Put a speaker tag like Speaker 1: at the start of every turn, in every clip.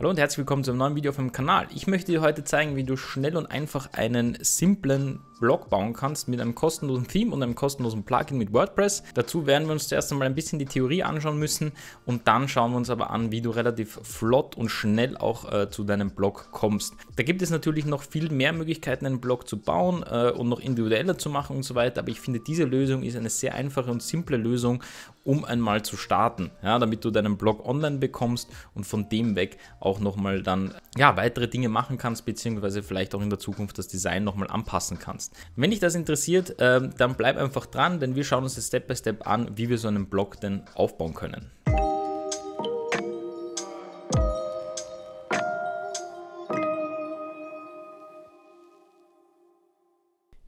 Speaker 1: Hallo und herzlich willkommen zu einem neuen Video auf meinem Kanal. Ich möchte dir heute zeigen, wie du schnell und einfach einen simplen Blog bauen kannst mit einem kostenlosen Theme und einem kostenlosen Plugin mit WordPress. Dazu werden wir uns zuerst einmal ein bisschen die Theorie anschauen müssen und dann schauen wir uns aber an, wie du relativ flott und schnell auch äh, zu deinem Blog kommst. Da gibt es natürlich noch viel mehr Möglichkeiten, einen Blog zu bauen äh, und noch individueller zu machen und so weiter, aber ich finde, diese Lösung ist eine sehr einfache und simple Lösung, um einmal zu starten, ja, damit du deinen Blog online bekommst und von dem weg auch nochmal dann ja, weitere Dinge machen kannst, beziehungsweise vielleicht auch in der Zukunft das Design nochmal anpassen kannst. Wenn dich das interessiert, äh, dann bleib einfach dran, denn wir schauen uns jetzt Step by Step an, wie wir so einen Blog denn aufbauen können.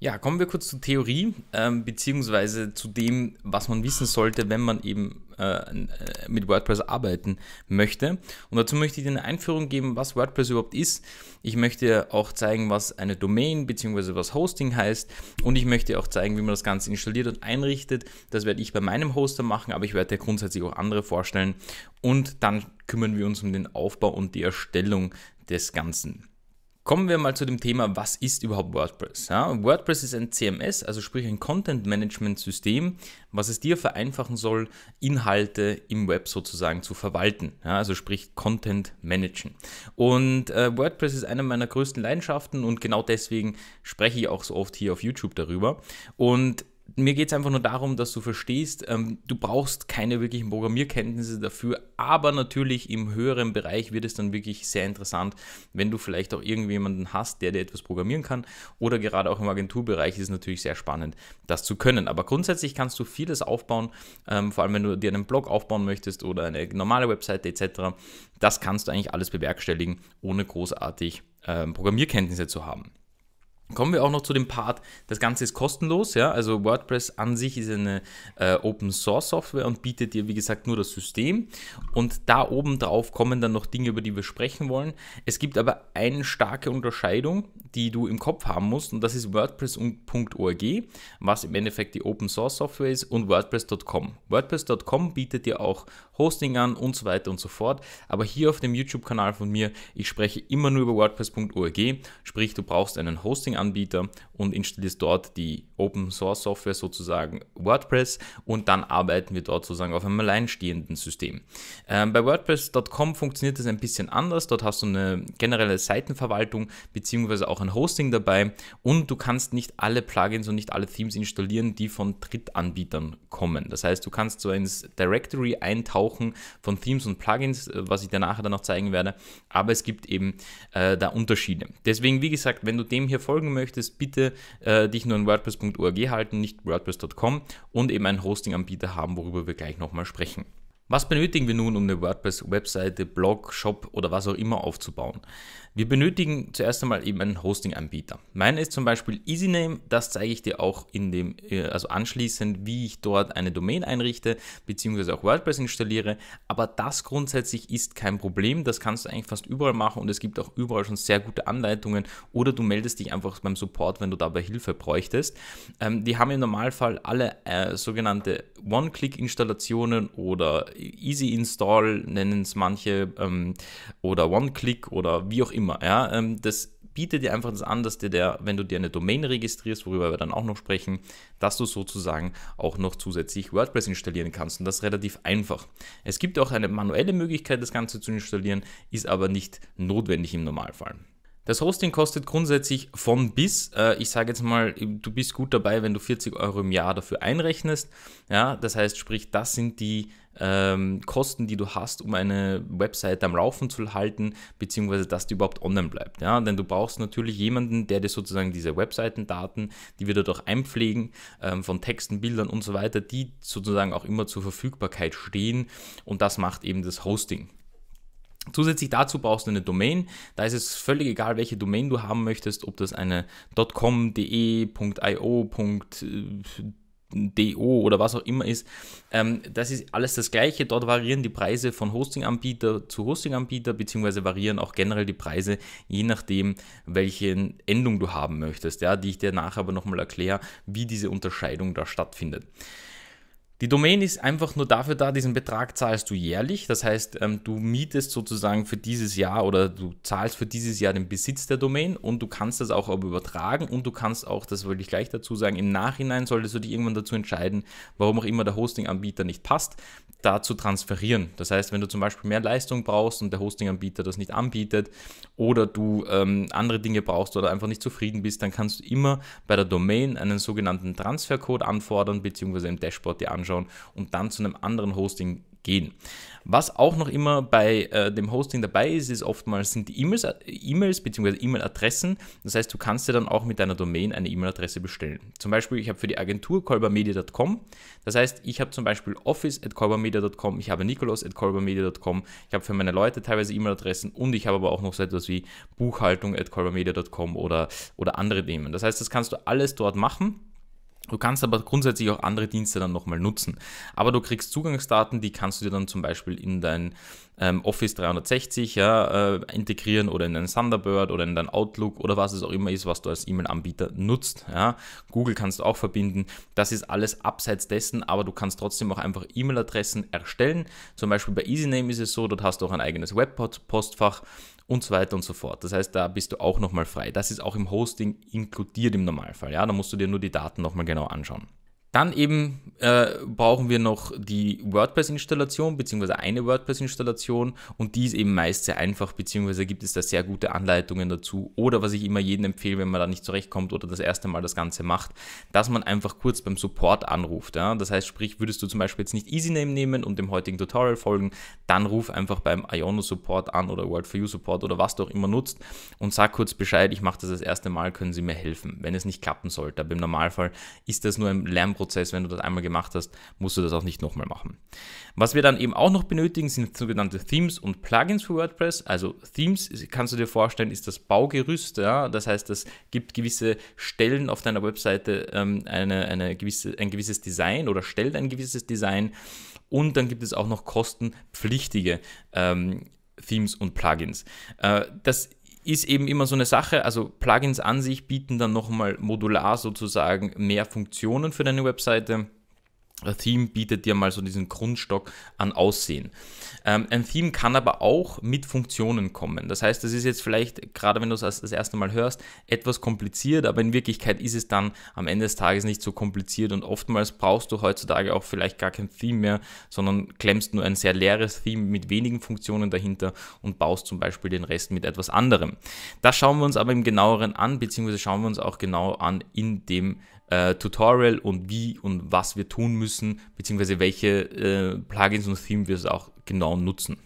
Speaker 1: Ja, kommen wir kurz zur Theorie, ähm, beziehungsweise zu dem, was man wissen sollte, wenn man eben äh, äh, mit WordPress arbeiten möchte. Und dazu möchte ich dir eine Einführung geben, was WordPress überhaupt ist. Ich möchte auch zeigen, was eine Domain bzw. was Hosting heißt. Und ich möchte auch zeigen, wie man das Ganze installiert und einrichtet. Das werde ich bei meinem Hoster machen, aber ich werde dir grundsätzlich auch andere vorstellen. Und dann kümmern wir uns um den Aufbau und die Erstellung des Ganzen. Kommen wir mal zu dem Thema, was ist überhaupt WordPress? Ja, WordPress ist ein CMS, also sprich ein Content Management System, was es dir vereinfachen soll, Inhalte im Web sozusagen zu verwalten. Ja, also sprich Content managen. Und äh, WordPress ist eine meiner größten Leidenschaften und genau deswegen spreche ich auch so oft hier auf YouTube darüber. Und mir geht es einfach nur darum, dass du verstehst, ähm, du brauchst keine wirklichen Programmierkenntnisse dafür, aber natürlich im höheren Bereich wird es dann wirklich sehr interessant, wenn du vielleicht auch irgendjemanden hast, der dir etwas programmieren kann oder gerade auch im Agenturbereich ist es natürlich sehr spannend, das zu können. Aber grundsätzlich kannst du vieles aufbauen, ähm, vor allem wenn du dir einen Blog aufbauen möchtest oder eine normale Webseite etc. Das kannst du eigentlich alles bewerkstelligen, ohne großartig ähm, Programmierkenntnisse zu haben. Kommen wir auch noch zu dem Part, das Ganze ist kostenlos, ja, also WordPress an sich ist eine äh, Open Source Software und bietet dir, wie gesagt, nur das System und da oben drauf kommen dann noch Dinge, über die wir sprechen wollen. Es gibt aber eine starke Unterscheidung die du im Kopf haben musst. Und das ist WordPress.org, was im Endeffekt die Open Source Software ist, und WordPress.com. WordPress.com bietet dir auch Hosting an und so weiter und so fort. Aber hier auf dem YouTube-Kanal von mir, ich spreche immer nur über WordPress.org, sprich, du brauchst einen Hosting-Anbieter und installierst dort die Open Source Software sozusagen WordPress und dann arbeiten wir dort sozusagen auf einem alleinstehenden System. Ähm, bei WordPress.com funktioniert das ein bisschen anders. Dort hast du eine generelle Seitenverwaltung beziehungsweise auch ein Hosting dabei und du kannst nicht alle Plugins und nicht alle Themes installieren, die von Drittanbietern kommen. Das heißt, du kannst so ins Directory eintauchen von Themes und Plugins, äh, was ich dir nachher dann noch zeigen werde, aber es gibt eben äh, da Unterschiede. Deswegen, wie gesagt, wenn du dem hier folgen möchtest, bitte äh, dich nur in WordPress.org halten, nicht WordPress.com und eben einen Hosting-Anbieter haben, worüber wir gleich nochmal sprechen. Was benötigen wir nun, um eine WordPress-Webseite, Blog, Shop oder was auch immer aufzubauen? Wir benötigen zuerst einmal eben einen Hosting-Anbieter. Meine ist zum Beispiel EasyName, das zeige ich dir auch in dem, äh, also anschließend, wie ich dort eine Domain einrichte, beziehungsweise auch WordPress installiere. Aber das grundsätzlich ist kein Problem, das kannst du eigentlich fast überall machen und es gibt auch überall schon sehr gute Anleitungen oder du meldest dich einfach beim Support, wenn du dabei Hilfe bräuchtest. Ähm, die haben im Normalfall alle äh, sogenannte One-Click-Installationen oder Easy-Install nennen es manche ähm, oder One-Click oder wie auch immer immer. Ja? Ähm, das bietet dir einfach das an, dass dir der, wenn du dir eine Domain registrierst, worüber wir dann auch noch sprechen, dass du sozusagen auch noch zusätzlich WordPress installieren kannst und das relativ einfach. Es gibt auch eine manuelle Möglichkeit, das Ganze zu installieren, ist aber nicht notwendig im Normalfall. Das Hosting kostet grundsätzlich von bis, äh, ich sage jetzt mal, du bist gut dabei, wenn du 40 Euro im Jahr dafür einrechnest. Ja, das heißt, sprich, das sind die ähm, Kosten, die du hast, um eine Website am Laufen zu halten, beziehungsweise dass die überhaupt online bleibt. Ja, denn du brauchst natürlich jemanden, der dir sozusagen diese Webseitendaten, die wir dadurch einpflegen, ähm, von Texten, Bildern und so weiter, die sozusagen auch immer zur Verfügbarkeit stehen. Und das macht eben das Hosting. Zusätzlich dazu brauchst du eine Domain. Da ist es völlig egal, welche Domain du haben möchtest, ob das eine .com, .de, .io, .do oder was auch immer ist. Ähm, das ist alles das Gleiche. Dort variieren die Preise von Hosting-Anbieter zu Hosting-Anbieter, beziehungsweise variieren auch generell die Preise, je nachdem, welche Endung du haben möchtest, ja, die ich dir nachher aber nochmal erkläre, wie diese Unterscheidung da stattfindet. Die Domain ist einfach nur dafür da, diesen Betrag zahlst du jährlich. Das heißt, ähm, du mietest sozusagen für dieses Jahr oder du zahlst für dieses Jahr den Besitz der Domain und du kannst das auch übertragen und du kannst auch, das wollte ich gleich dazu sagen, im Nachhinein solltest du dich irgendwann dazu entscheiden, warum auch immer der Hosting-Anbieter nicht passt, da zu transferieren. Das heißt, wenn du zum Beispiel mehr Leistung brauchst und der Hosting-Anbieter das nicht anbietet oder du ähm, andere Dinge brauchst oder einfach nicht zufrieden bist, dann kannst du immer bei der Domain einen sogenannten Transfercode anfordern beziehungsweise im Dashboard dir anschauen anschauen und dann zu einem anderen Hosting gehen. Was auch noch immer bei äh, dem Hosting dabei ist, ist oftmals sind die E-Mails, äh, E-Mails bzw. E-Mail-Adressen. Das heißt, du kannst dir dann auch mit deiner Domain eine E-Mail-Adresse bestellen. Zum Beispiel, ich habe für die Agentur kolbermedia.com. Das heißt, ich habe zum Beispiel office kolbermedia.com, ich habe nikolaus kolbermedia.com, ich habe für meine Leute teilweise E-Mail-Adressen und ich habe aber auch noch so etwas wie buchhaltung kolbermedia.com oder, oder andere Themen. Das heißt, das kannst du alles dort machen. Du kannst aber grundsätzlich auch andere Dienste dann nochmal nutzen. Aber du kriegst Zugangsdaten, die kannst du dir dann zum Beispiel in dein ähm, Office 360 ja, äh, integrieren oder in dein Thunderbird oder in dein Outlook oder was es auch immer ist, was du als E-Mail-Anbieter nutzt. Ja. Google kannst du auch verbinden. Das ist alles abseits dessen, aber du kannst trotzdem auch einfach E-Mail-Adressen erstellen. Zum Beispiel bei EasyName ist es so, dort hast du auch ein eigenes Web-Postfach und so weiter und so fort. Das heißt, da bist du auch nochmal frei. Das ist auch im Hosting inkludiert im Normalfall. Ja, da musst du dir nur die Daten nochmal genau anschauen. Dann eben äh, brauchen wir noch die WordPress-Installation beziehungsweise eine WordPress-Installation und die ist eben meist sehr einfach beziehungsweise gibt es da sehr gute Anleitungen dazu oder was ich immer jedem empfehle, wenn man da nicht zurechtkommt oder das erste Mal das Ganze macht, dass man einfach kurz beim Support anruft. Ja? Das heißt, sprich, würdest du zum Beispiel jetzt nicht EasyName nehmen und dem heutigen Tutorial folgen, dann ruf einfach beim Iono Support an oder World for You Support oder was du auch immer nutzt und sag kurz Bescheid, ich mache das das erste Mal, können sie mir helfen, wenn es nicht klappen sollte. Aber im Normalfall ist das nur ein Lernprozess Lernprozess, wenn du das einmal gemacht hast, musst du das auch nicht nochmal machen. Was wir dann eben auch noch benötigen, sind sogenannte Themes und Plugins für WordPress. Also Themes, kannst du dir vorstellen, ist das Baugerüst. Ja? Das heißt, das gibt gewisse Stellen auf deiner Webseite ähm, eine, eine gewisse, ein gewisses Design oder stellt ein gewisses Design. Und dann gibt es auch noch kostenpflichtige ähm, Themes und Plugins. Äh, das ist eben immer so eine Sache. Also Plugins an sich bieten dann nochmal modular sozusagen mehr Funktionen für deine Webseite. Theme bietet dir mal so diesen Grundstock an Aussehen. Ähm, ein Theme kann aber auch mit Funktionen kommen. Das heißt, das ist jetzt vielleicht, gerade wenn du es das, erste Mal hörst, etwas kompliziert, aber in Wirklichkeit ist es dann am Ende des Tages nicht so kompliziert und oftmals brauchst du heutzutage auch vielleicht gar kein Theme mehr, sondern klemmst nur ein sehr leeres Theme mit wenigen Funktionen dahinter und baust zum Beispiel den Rest mit etwas anderem. Das schauen wir uns aber im genaueren an, beziehungsweise schauen wir uns auch genau an in dem äh, Tutorial und wie und was wir tun müssen, beziehungsweise welche äh, Plugins und Themes wir es auch genau nutzen.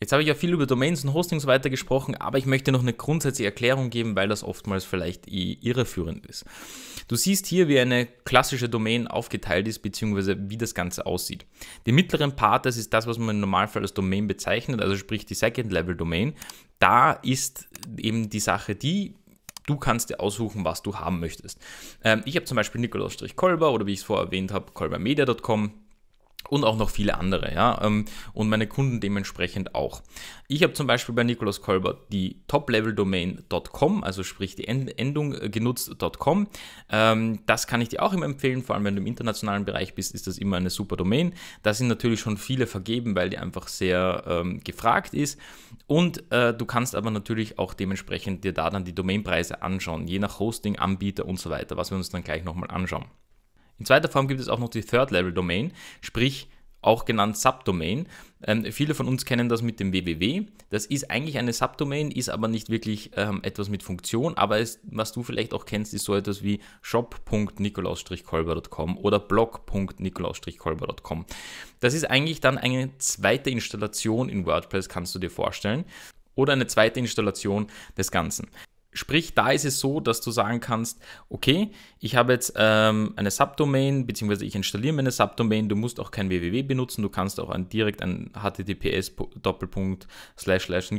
Speaker 1: Jetzt habe ich ja viel über Domains und Hostings weiter gesprochen, aber ich möchte noch eine grundsätzliche Erklärung geben, weil das oftmals vielleicht eh irreführend ist. Du siehst hier, wie eine klassische Domain aufgeteilt ist, beziehungsweise wie das Ganze aussieht. Die mittleren Part, das ist das, was man im Normalfall als Domain bezeichnet, also sprich die Second-Level-Domain. Da ist eben die Sache die, Du kannst dir aussuchen, was du haben möchtest. Ähm, ich habe zum Beispiel Nikolaus-Kolber oder wie ich es vorher erwähnt habe, kolbermedia.com und auch noch viele andere, ja, ähm, und meine Kunden dementsprechend auch. Ich habe zum Beispiel bei Nikolaus Kolbert die Top-Level-Domain.com, also sprich die Endung äh, genutzt.com. Ähm, das kann ich dir auch immer empfehlen, vor allem wenn du im internationalen Bereich bist, ist das immer eine super Domain. Da sind natürlich schon viele vergeben, weil die einfach sehr ähm, gefragt ist. Und äh, du kannst aber natürlich auch dementsprechend dir da dann die Domainpreise anschauen, je nach Hosting, Anbieter und so weiter, was wir uns dann gleich nochmal anschauen. In zweiter Form gibt es auch noch die Third-Level-Domain, sprich auch genannt Subdomain. Ähm, viele von uns kennen das mit dem www. Das ist eigentlich eine Subdomain, ist aber nicht wirklich ähm, etwas mit Funktion, aber es, was du vielleicht auch kennst, ist so etwas wie shop.nikolaus-kolber.com oder blog.nikolaus-kolber.com. Das ist eigentlich dann eine zweite Installation in WordPress, kannst du dir vorstellen, oder eine zweite Installation des Ganzen. Sprich, da ist es so, dass du sagen kannst, okay, ich habe jetzt ähm, eine Subdomain, beziehungsweise ich installiere meine Subdomain, du musst auch kein www benutzen, du kannst auch ein, direkt ein https doppelpunkt slash slash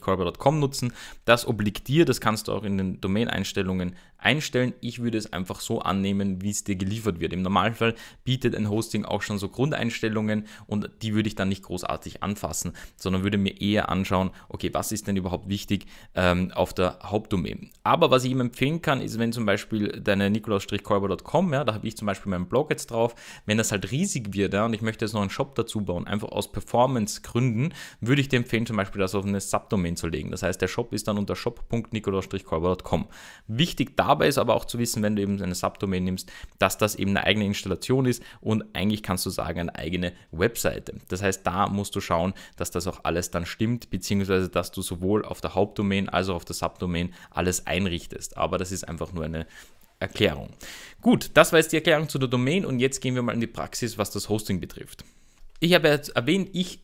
Speaker 1: kolbercom nutzen. Das obliegt dir, das kannst du auch in den Domain-Einstellungen einstellen. Ich würde es einfach so annehmen, wie es dir geliefert wird. Im Normalfall bietet ein Hosting auch schon so Grundeinstellungen und die würde ich dann nicht großartig anfassen, sondern würde mir eher anschauen, okay, was ist denn überhaupt wichtig ähm, auf der Hauptdomain. Aber was ich ihm empfehlen kann, ist, wenn zum Beispiel deine nikolaus-kolber.com, ja, da habe ich zum Beispiel meinen Blog jetzt drauf, wenn das halt riesig wird ja, und ich möchte jetzt noch einen Shop dazu bauen, einfach aus Performance-Gründen, würde ich dir empfehlen, zum Beispiel das auf eine Subdomain zu legen. Das heißt, der Shop ist dann unter shop.nikolaus-kolber.com. Wichtig da aber ist aber auch zu wissen, wenn du eben eine Subdomain nimmst, dass das eben eine eigene Installation ist und eigentlich kannst du sagen, eine eigene Webseite. Das heißt, da musst du schauen, dass das auch alles dann stimmt, beziehungsweise dass du sowohl auf der Hauptdomain als auch auf der Subdomain alles einrichtest. Aber das ist einfach nur eine Erklärung. Gut, das war jetzt die Erklärung zu der Domain und jetzt gehen wir mal in die Praxis, was das Hosting betrifft. Ich habe jetzt erwähnt, ich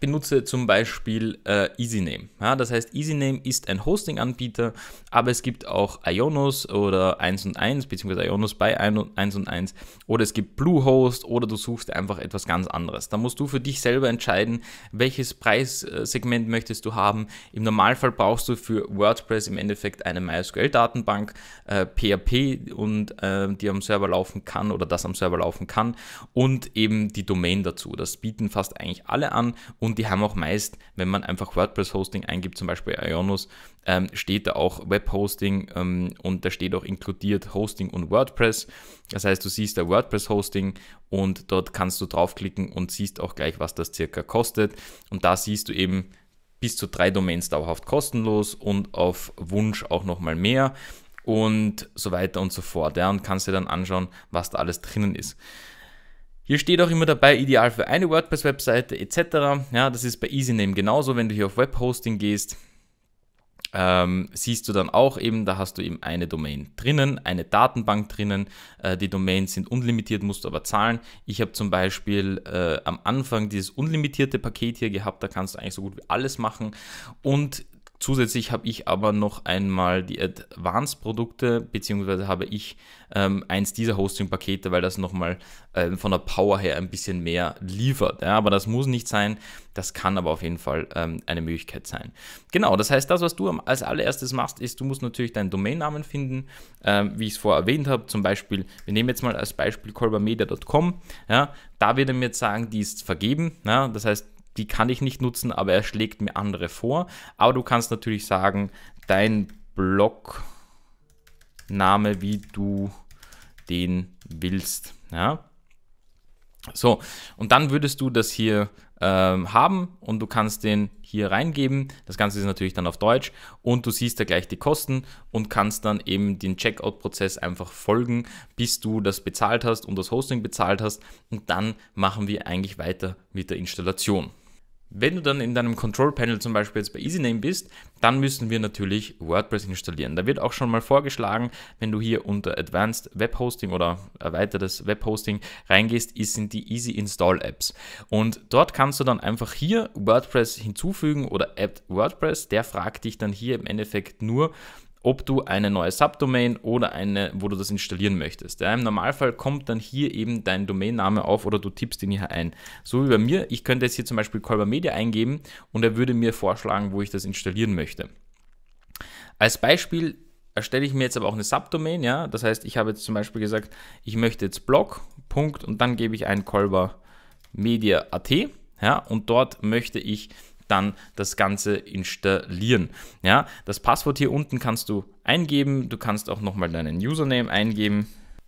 Speaker 1: benutze zum Beispiel äh, EasyName. Ja, das heißt, EasyName ist ein Hosting-Anbieter, aber es gibt auch Ionos oder 1 und 1, beziehungsweise Ionos bei 1 und 1 oder es gibt Bluehost oder du suchst einfach etwas ganz anderes. Da musst du für dich selber entscheiden, welches Preissegment möchtest du haben. Im Normalfall brauchst du für WordPress im Endeffekt eine MySQL-Datenbank, äh, PHP und äh, die am Server laufen kann oder das am Server laufen kann und eben die Domain dazu. Das bieten fast eigentlich alle an und und die haben auch meist, wenn man einfach WordPress-Hosting eingibt, zum Beispiel Ionos, ähm, steht da auch Web-Hosting ähm, und da steht auch inkludiert Hosting und WordPress. Das heißt, du siehst da WordPress-Hosting und dort kannst du draufklicken und siehst auch gleich, was das circa kostet. Und da siehst du eben bis zu drei Domains dauerhaft kostenlos und auf Wunsch auch nochmal mehr und so weiter und so fort. Ja, und kannst dir dann anschauen, was da alles drinnen ist. Hier steht auch immer dabei, ideal für eine WordPress-Webseite etc. Ja, das ist bei EasyName genauso, wenn du hier auf Webhosting gehst, ähm, siehst du dann auch eben, da hast du eben eine Domain drinnen, eine Datenbank drinnen. Äh, die Domains sind unlimitiert, musst du aber zahlen. Ich habe zum Beispiel äh, am Anfang dieses unlimitierte Paket hier gehabt, da kannst du eigentlich so gut wie alles machen. Und Zusätzlich habe ich aber noch einmal die Advanced-Produkte, beziehungsweise habe ich ähm, eins dieser Hosting-Pakete, weil das nochmal ähm, von der Power her ein bisschen mehr liefert. Ja, aber das muss nicht sein, das kann aber auf jeden Fall ähm, eine Möglichkeit sein. Genau, das heißt, das, was du als allererstes machst, ist, du musst natürlich deinen Domainnamen finden, ähm, wie ich es vorher erwähnt habe, zum Beispiel, wir nehmen jetzt mal als Beispiel kolbermedia.com, ja, da wird er mir jetzt sagen, die ist vergeben, ja, das heißt, die kann ich nicht nutzen, aber er schlägt mir andere vor. Aber du kannst natürlich sagen, dein Blogname, wie du den willst. Ja? So, und dann würdest du das hier ähm, haben und du kannst den hier reingeben. Das Ganze ist natürlich dann auf Deutsch und du siehst da gleich die Kosten und kannst dann eben den Checkout-Prozess einfach folgen, bis du das bezahlt hast und das Hosting bezahlt hast. Und dann machen wir eigentlich weiter mit der Installation. Wenn du dann in deinem Control Panel zum Beispiel jetzt bei EasyName bist, dann müssen wir natürlich WordPress installieren. Da wird auch schon mal vorgeschlagen, wenn du hier unter Advanced Web Hosting oder erweitertes Web Hosting reingehst, sind die Easy Install Apps. Und dort kannst du dann einfach hier WordPress hinzufügen oder Add WordPress. Der fragt dich dann hier im Endeffekt nur, ob du eine neue Subdomain oder eine, wo du das installieren möchtest. Ja, Im Normalfall kommt dann hier eben dein Domainname auf oder du tippst ihn hier ein. So wie bei mir, ich könnte jetzt hier zum Beispiel Colber Media eingeben und er würde mir vorschlagen, wo ich das installieren möchte. Als Beispiel erstelle ich mir jetzt aber auch eine Subdomain, ja, das heißt, ich habe jetzt zum Beispiel gesagt, ich möchte jetzt Blog, Punkt, und dann gebe ich ein Colber Media.at, ja, und dort möchte ich dann das Ganze installieren. Ja, das Passwort hier unten kannst du eingeben, du kannst auch nochmal deinen Username eingeben,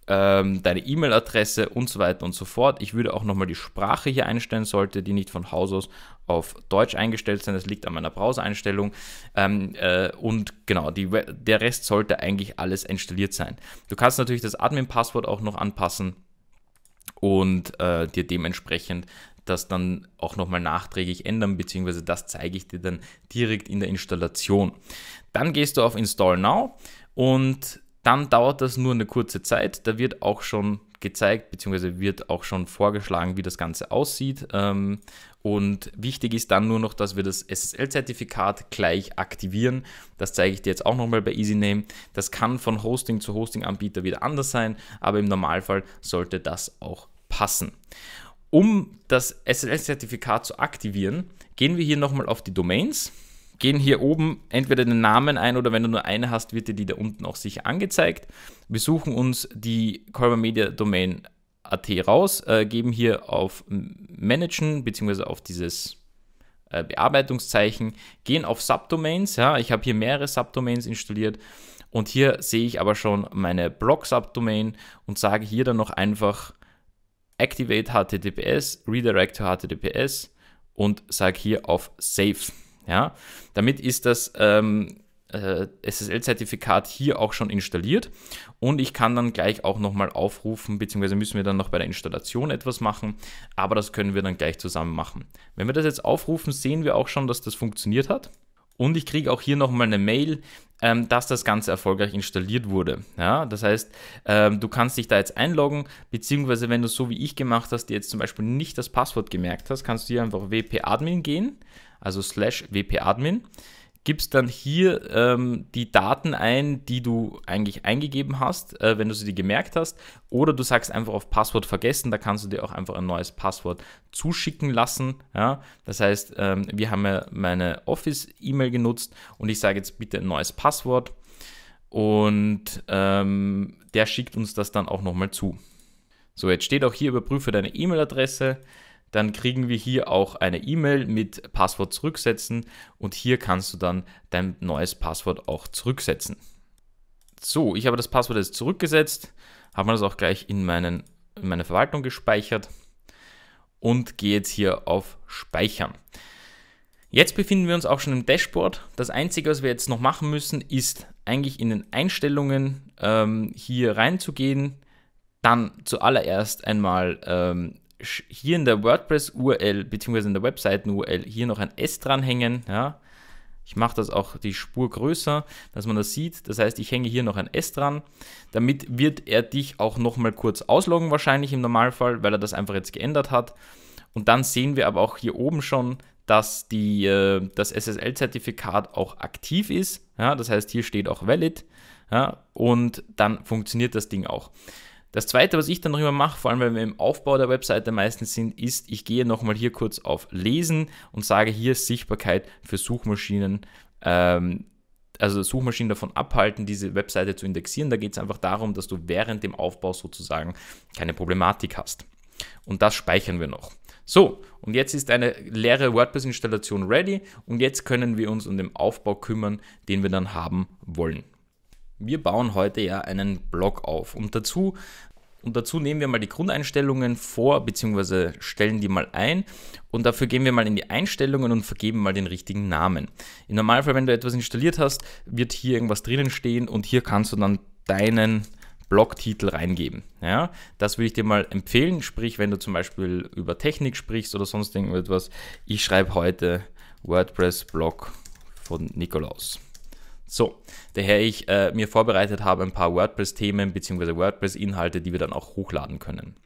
Speaker 1: ähm, deine E-Mail-Adresse und so weiter und so fort. Ich würde auch nochmal die Sprache hier einstellen, sollte die nicht von Haus aus auf Deutsch eingestellt sein. Das liegt an meiner Browser-Einstellung. Ähm, äh, und genau, die, der Rest sollte eigentlich alles installiert sein. Du kannst natürlich das Admin-Passwort auch noch anpassen und äh, dir dementsprechend das dann auch nochmal nachträglich ändern, beziehungsweise das zeige ich dir dann direkt in der Installation. Dann gehst du auf Install Now und dann dauert das nur eine kurze Zeit. Da wird auch schon gezeigt, beziehungsweise wird auch schon vorgeschlagen, wie das Ganze aussieht. Ähm, und wichtig ist dann nur noch, dass wir das SSL-Zertifikat gleich aktivieren. Das zeige ich dir jetzt auch nochmal bei EasyName. Das kann von Hosting zu Hosting-Anbieter wieder anders sein, aber im Normalfall sollte das auch passen um das SSL-Zertifikat zu aktivieren, gehen wir hier nochmal auf die Domains, gehen hier oben entweder den Namen ein oder wenn du nur eine hast, wird dir die da unten auch sicher angezeigt. Wir suchen uns die Colber Media Domain AT raus, äh, geben hier auf Managen bzw. auf dieses äh, Bearbeitungszeichen, gehen auf Subdomains. Ja, ich habe hier mehrere Subdomains installiert und hier sehe ich aber schon meine Blog-Subdomain und sage hier dann noch einfach activate HTTPS, redirect to HTTPS und sage hier auf Save. Ja, damit ist das ähm, äh, SSL-Zertifikat hier auch schon installiert und ich kann dann gleich auch nochmal aufrufen, beziehungsweise müssen wir dann noch bei der Installation etwas machen, aber das können wir dann gleich zusammen machen. Wenn wir das jetzt aufrufen, sehen wir auch schon, dass das funktioniert hat. Und ich kriege auch hier nochmal eine Mail, ähm, dass das Ganze erfolgreich installiert wurde. Ja, das heißt, ähm, du kannst dich da jetzt einloggen, beziehungsweise wenn du so wie ich gemacht hast, dir jetzt zum Beispiel nicht das Passwort gemerkt hast, kannst du hier einfach wp-admin gehen, also slash wp-admin gibst dann hier ähm, die Daten ein, die du eigentlich eingegeben hast, äh, wenn du sie dir gemerkt hast, oder du sagst einfach auf Passwort vergessen, da kannst du dir auch einfach ein neues Passwort zuschicken lassen. Ja? Das heißt, ähm, wir haben ja meine Office-E-Mail genutzt und ich sage jetzt bitte ein neues Passwort und ähm, der schickt uns das dann auch nochmal zu. So, jetzt steht auch hier, überprüfe deine E-Mail-Adresse dann kriegen wir hier auch eine E-Mail mit Passwort zurücksetzen und hier kannst du dann dein neues Passwort auch zurücksetzen. So, ich habe das Passwort jetzt zurückgesetzt, habe mir das auch gleich in, meinen, in meine Verwaltung gespeichert und gehe jetzt hier auf Speichern. Jetzt befinden wir uns auch schon im Dashboard. Das Einzige, was wir jetzt noch machen müssen, ist eigentlich in den Einstellungen ähm, hier reinzugehen, dann zuallererst einmal ähm, hier in der WordPress-URL bzw. in der Webseiten-URL hier noch ein S dranhängen. Ja. Ich mache das auch die Spur größer, dass man das sieht. Das heißt, ich hänge hier noch ein S dran. Damit wird er dich auch nochmal kurz ausloggen wahrscheinlich im Normalfall, weil er das einfach jetzt geändert hat. Und dann sehen wir aber auch hier oben schon, dass die, äh, das SSL-Zertifikat auch aktiv ist. Ja, das heißt, hier steht auch Valid. Ja, und dann funktioniert das Ding auch. Das zweite, was ich dann noch immer mache, vor allem wenn wir im Aufbau der Webseite meistens sind, ist, ich gehe nochmal hier kurz auf Lesen und sage hier Sichtbarkeit für Suchmaschinen. Ähm, also Suchmaschinen davon abhalten, diese Webseite zu indexieren. Da geht es einfach darum, dass du während dem Aufbau sozusagen keine Problematik hast. Und das speichern wir noch. So, und jetzt ist eine leere WordPress-Installation ready und jetzt können wir uns um den Aufbau kümmern, den wir dann haben wollen wir bauen heute ja einen Blog auf und dazu und dazu nehmen wir mal die Grundeinstellungen vor, beziehungsweise stellen die mal ein. Und dafür gehen wir mal in die Einstellungen und vergeben mal den richtigen Namen. Im Normalfall, wenn du etwas installiert hast, wird hier irgendwas drinnen stehen und hier kannst du dann deinen Blogtitel reingeben. Ja, das würde ich dir mal empfehlen. Sprich, wenn du zum Beispiel über Technik sprichst oder sonst irgendetwas. Ich schreibe heute WordPress-Blog von Nikolaus. So, daher ich äh, mir vorbereitet habe ein paar WordPress-Themen bzw. WordPress-Inhalte, die wir dann auch hochladen können.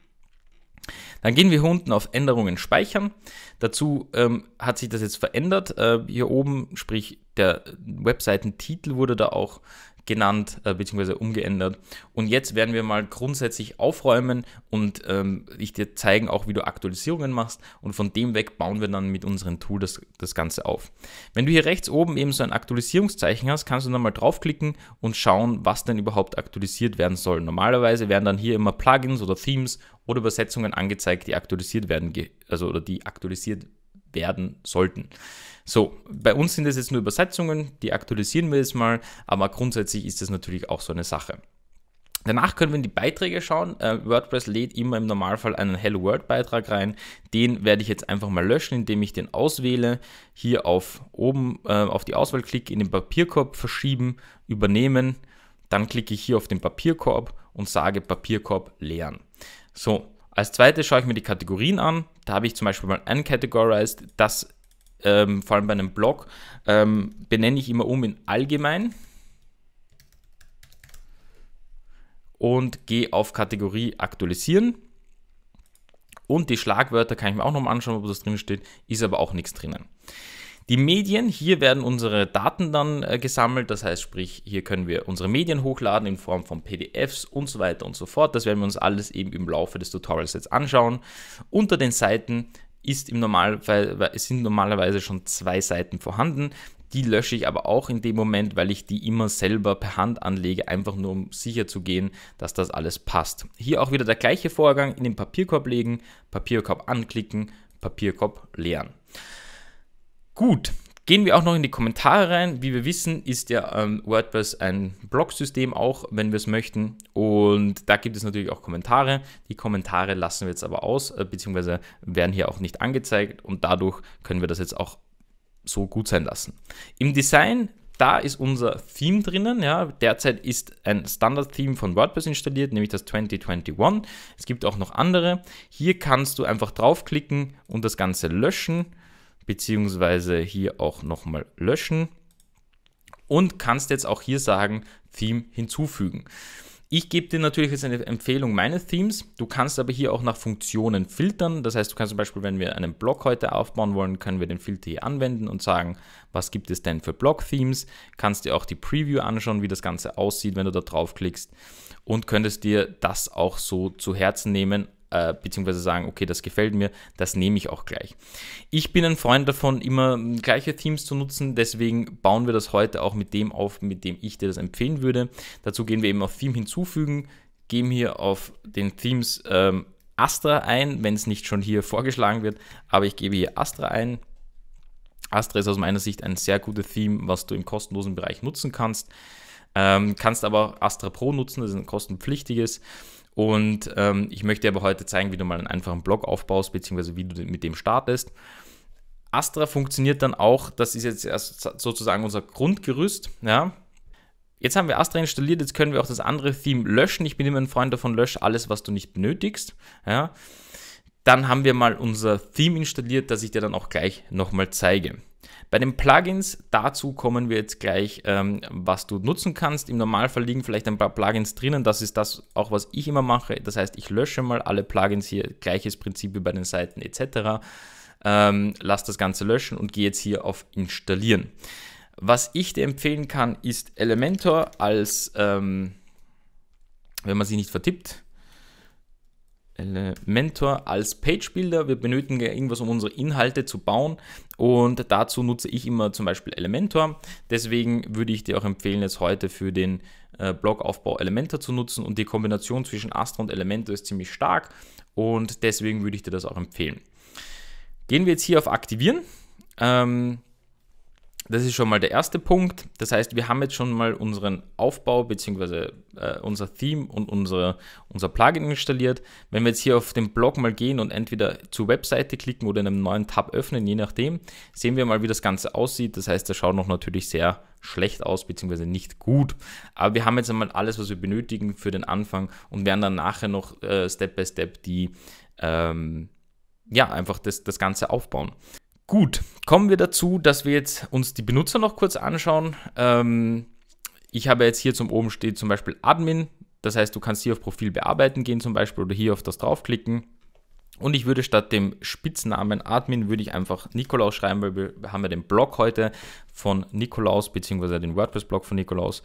Speaker 1: Dann gehen wir unten auf Änderungen speichern. Dazu ähm, hat sich das jetzt verändert. Äh, hier oben, sprich der Webseitentitel wurde da auch genannt äh, bzw. umgeändert. Und jetzt werden wir mal grundsätzlich aufräumen und ähm, ich dir zeigen auch, wie du Aktualisierungen machst und von dem weg bauen wir dann mit unserem Tool das, das Ganze auf. Wenn du hier rechts oben eben so ein Aktualisierungszeichen hast, kannst du dann mal draufklicken und schauen, was denn überhaupt aktualisiert werden soll. Normalerweise werden dann hier immer Plugins oder Themes oder Übersetzungen angezeigt, die aktualisiert werden, also oder die aktualisiert werden werden sollten. So, bei uns sind es jetzt nur Übersetzungen, die aktualisieren wir jetzt mal, aber grundsätzlich ist das natürlich auch so eine Sache. Danach können wir in die Beiträge schauen. Äh, WordPress lädt immer im Normalfall einen Hello World Beitrag rein. Den werde ich jetzt einfach mal löschen, indem ich den auswähle, hier auf oben äh, auf die Auswahl klicke, in den Papierkorb verschieben, übernehmen. Dann klicke ich hier auf den Papierkorb und sage Papierkorb leeren. So, als zweites schaue ich mir die Kategorien an. Da habe ich zum Beispiel mal uncategorized. Das, ähm, vor allem bei einem Blog, ähm, benenne ich immer um in allgemein und gehe auf Kategorie aktualisieren. Und die Schlagwörter kann ich mir auch nochmal anschauen, ob das drin steht, ist aber auch nichts drinnen. Die Medien, hier werden unsere Daten dann äh, gesammelt, das heißt sprich, hier können wir unsere Medien hochladen in Form von PDFs und so weiter und so fort. Das werden wir uns alles eben im Laufe des Tutorials jetzt anschauen. Unter den Seiten ist im Normalfall, sind normalerweise schon zwei Seiten vorhanden. Die lösche ich aber auch in dem Moment, weil ich die immer selber per Hand anlege, einfach nur um sicher zu gehen, dass das alles passt. Hier auch wieder der gleiche Vorgang, in den Papierkorb legen, Papierkorb anklicken, Papierkorb leeren. Gut, Gehen wir auch noch in die Kommentare rein. Wie wir wissen, ist ja ähm, WordPress ein Blog-System auch, wenn wir es möchten. Und da gibt es natürlich auch Kommentare. Die Kommentare lassen wir jetzt aber aus, äh, beziehungsweise werden hier auch nicht angezeigt. Und dadurch können wir das jetzt auch so gut sein lassen. Im Design, da ist unser Theme drinnen. Ja. Derzeit ist ein Standard-Theme von WordPress installiert, nämlich das 2021. Es gibt auch noch andere. Hier kannst du einfach draufklicken und das Ganze löschen beziehungsweise hier auch nochmal löschen und kannst jetzt auch hier sagen, Theme hinzufügen. Ich gebe dir natürlich jetzt eine Empfehlung meines Themes. Du kannst aber hier auch nach Funktionen filtern. Das heißt, du kannst zum Beispiel, wenn wir einen Blog heute aufbauen wollen, können wir den Filter hier anwenden und sagen, was gibt es denn für Blog-Themes? Kannst dir auch die Preview anschauen, wie das Ganze aussieht, wenn du da draufklickst und könntest dir das auch so zu Herzen nehmen äh, beziehungsweise sagen, okay, das gefällt mir, das nehme ich auch gleich. Ich bin ein Freund davon, immer ähm, gleiche Themes zu nutzen, deswegen bauen wir das heute auch mit dem auf, mit dem ich dir das empfehlen würde. Dazu gehen wir eben auf Theme hinzufügen, geben hier auf den Themes ähm, Astra ein, wenn es nicht schon hier vorgeschlagen wird, aber ich gebe hier Astra ein. Astra ist aus meiner Sicht ein sehr gutes Theme, was du im kostenlosen Bereich nutzen kannst. Ähm, kannst aber auch Astra Pro nutzen, das ist ein kostenpflichtiges. Und ähm, ich möchte aber heute zeigen, wie du mal einen einfachen Blog aufbaust, beziehungsweise wie du mit dem startest. Astra funktioniert dann auch, das ist jetzt erst sozusagen unser Grundgerüst, ja. Jetzt haben wir Astra installiert, jetzt können wir auch das andere Theme löschen. Ich bin immer ein Freund davon, lösch alles, was du nicht benötigst. Ja. Dann haben wir mal unser Theme installiert, das ich dir dann auch gleich nochmal zeige. Bei den Plugins, dazu kommen wir jetzt gleich, ähm, was du nutzen kannst. Im Normalfall liegen vielleicht ein paar Plugins drinnen. Das ist das auch, was ich immer mache. Das heißt, ich lösche mal alle Plugins hier, gleiches Prinzip wie bei den Seiten etc. Ähm, lass das Ganze löschen und gehe jetzt hier auf Installieren. Was ich dir empfehlen kann, ist Elementor als, ähm, wenn man sie nicht vertippt, Elementor äh, als Page Builder. Wir benötigen ja irgendwas, um unsere Inhalte zu bauen und dazu nutze ich immer zum Beispiel Elementor. Deswegen würde ich dir auch empfehlen, jetzt heute für den äh, Blogaufbau Elementor zu nutzen und die Kombination zwischen Astro und Elementor ist ziemlich stark und deswegen würde ich dir das auch empfehlen. Gehen wir jetzt hier auf Aktivieren. Ähm, das ist schon mal der erste Punkt. Das heißt, wir haben jetzt schon mal unseren Aufbau bzw. Äh, unser Theme und unsere, unser Plugin installiert. Wenn wir jetzt hier auf den Blog mal gehen und entweder zur Webseite klicken oder in einem neuen Tab öffnen, je nachdem, sehen wir mal, wie das Ganze aussieht. Das heißt, das schaut noch natürlich sehr schlecht aus bzw. nicht gut. Aber wir haben jetzt einmal alles, was wir benötigen für den Anfang und werden dann nachher noch äh, Step by Step die, ähm, ja, einfach das, das Ganze aufbauen. Gut, kommen wir dazu, dass wir jetzt uns die Benutzer noch kurz anschauen. Ähm, ich habe jetzt hier zum oben steht zum Beispiel Admin. Das heißt, du kannst hier auf Profil bearbeiten gehen zum Beispiel oder hier auf das draufklicken. Und ich würde statt dem Spitznamen Admin würde ich einfach Nikolaus schreiben, weil wir haben ja den Blog heute von Nikolaus, beziehungsweise den WordPress-Blog von Nikolaus.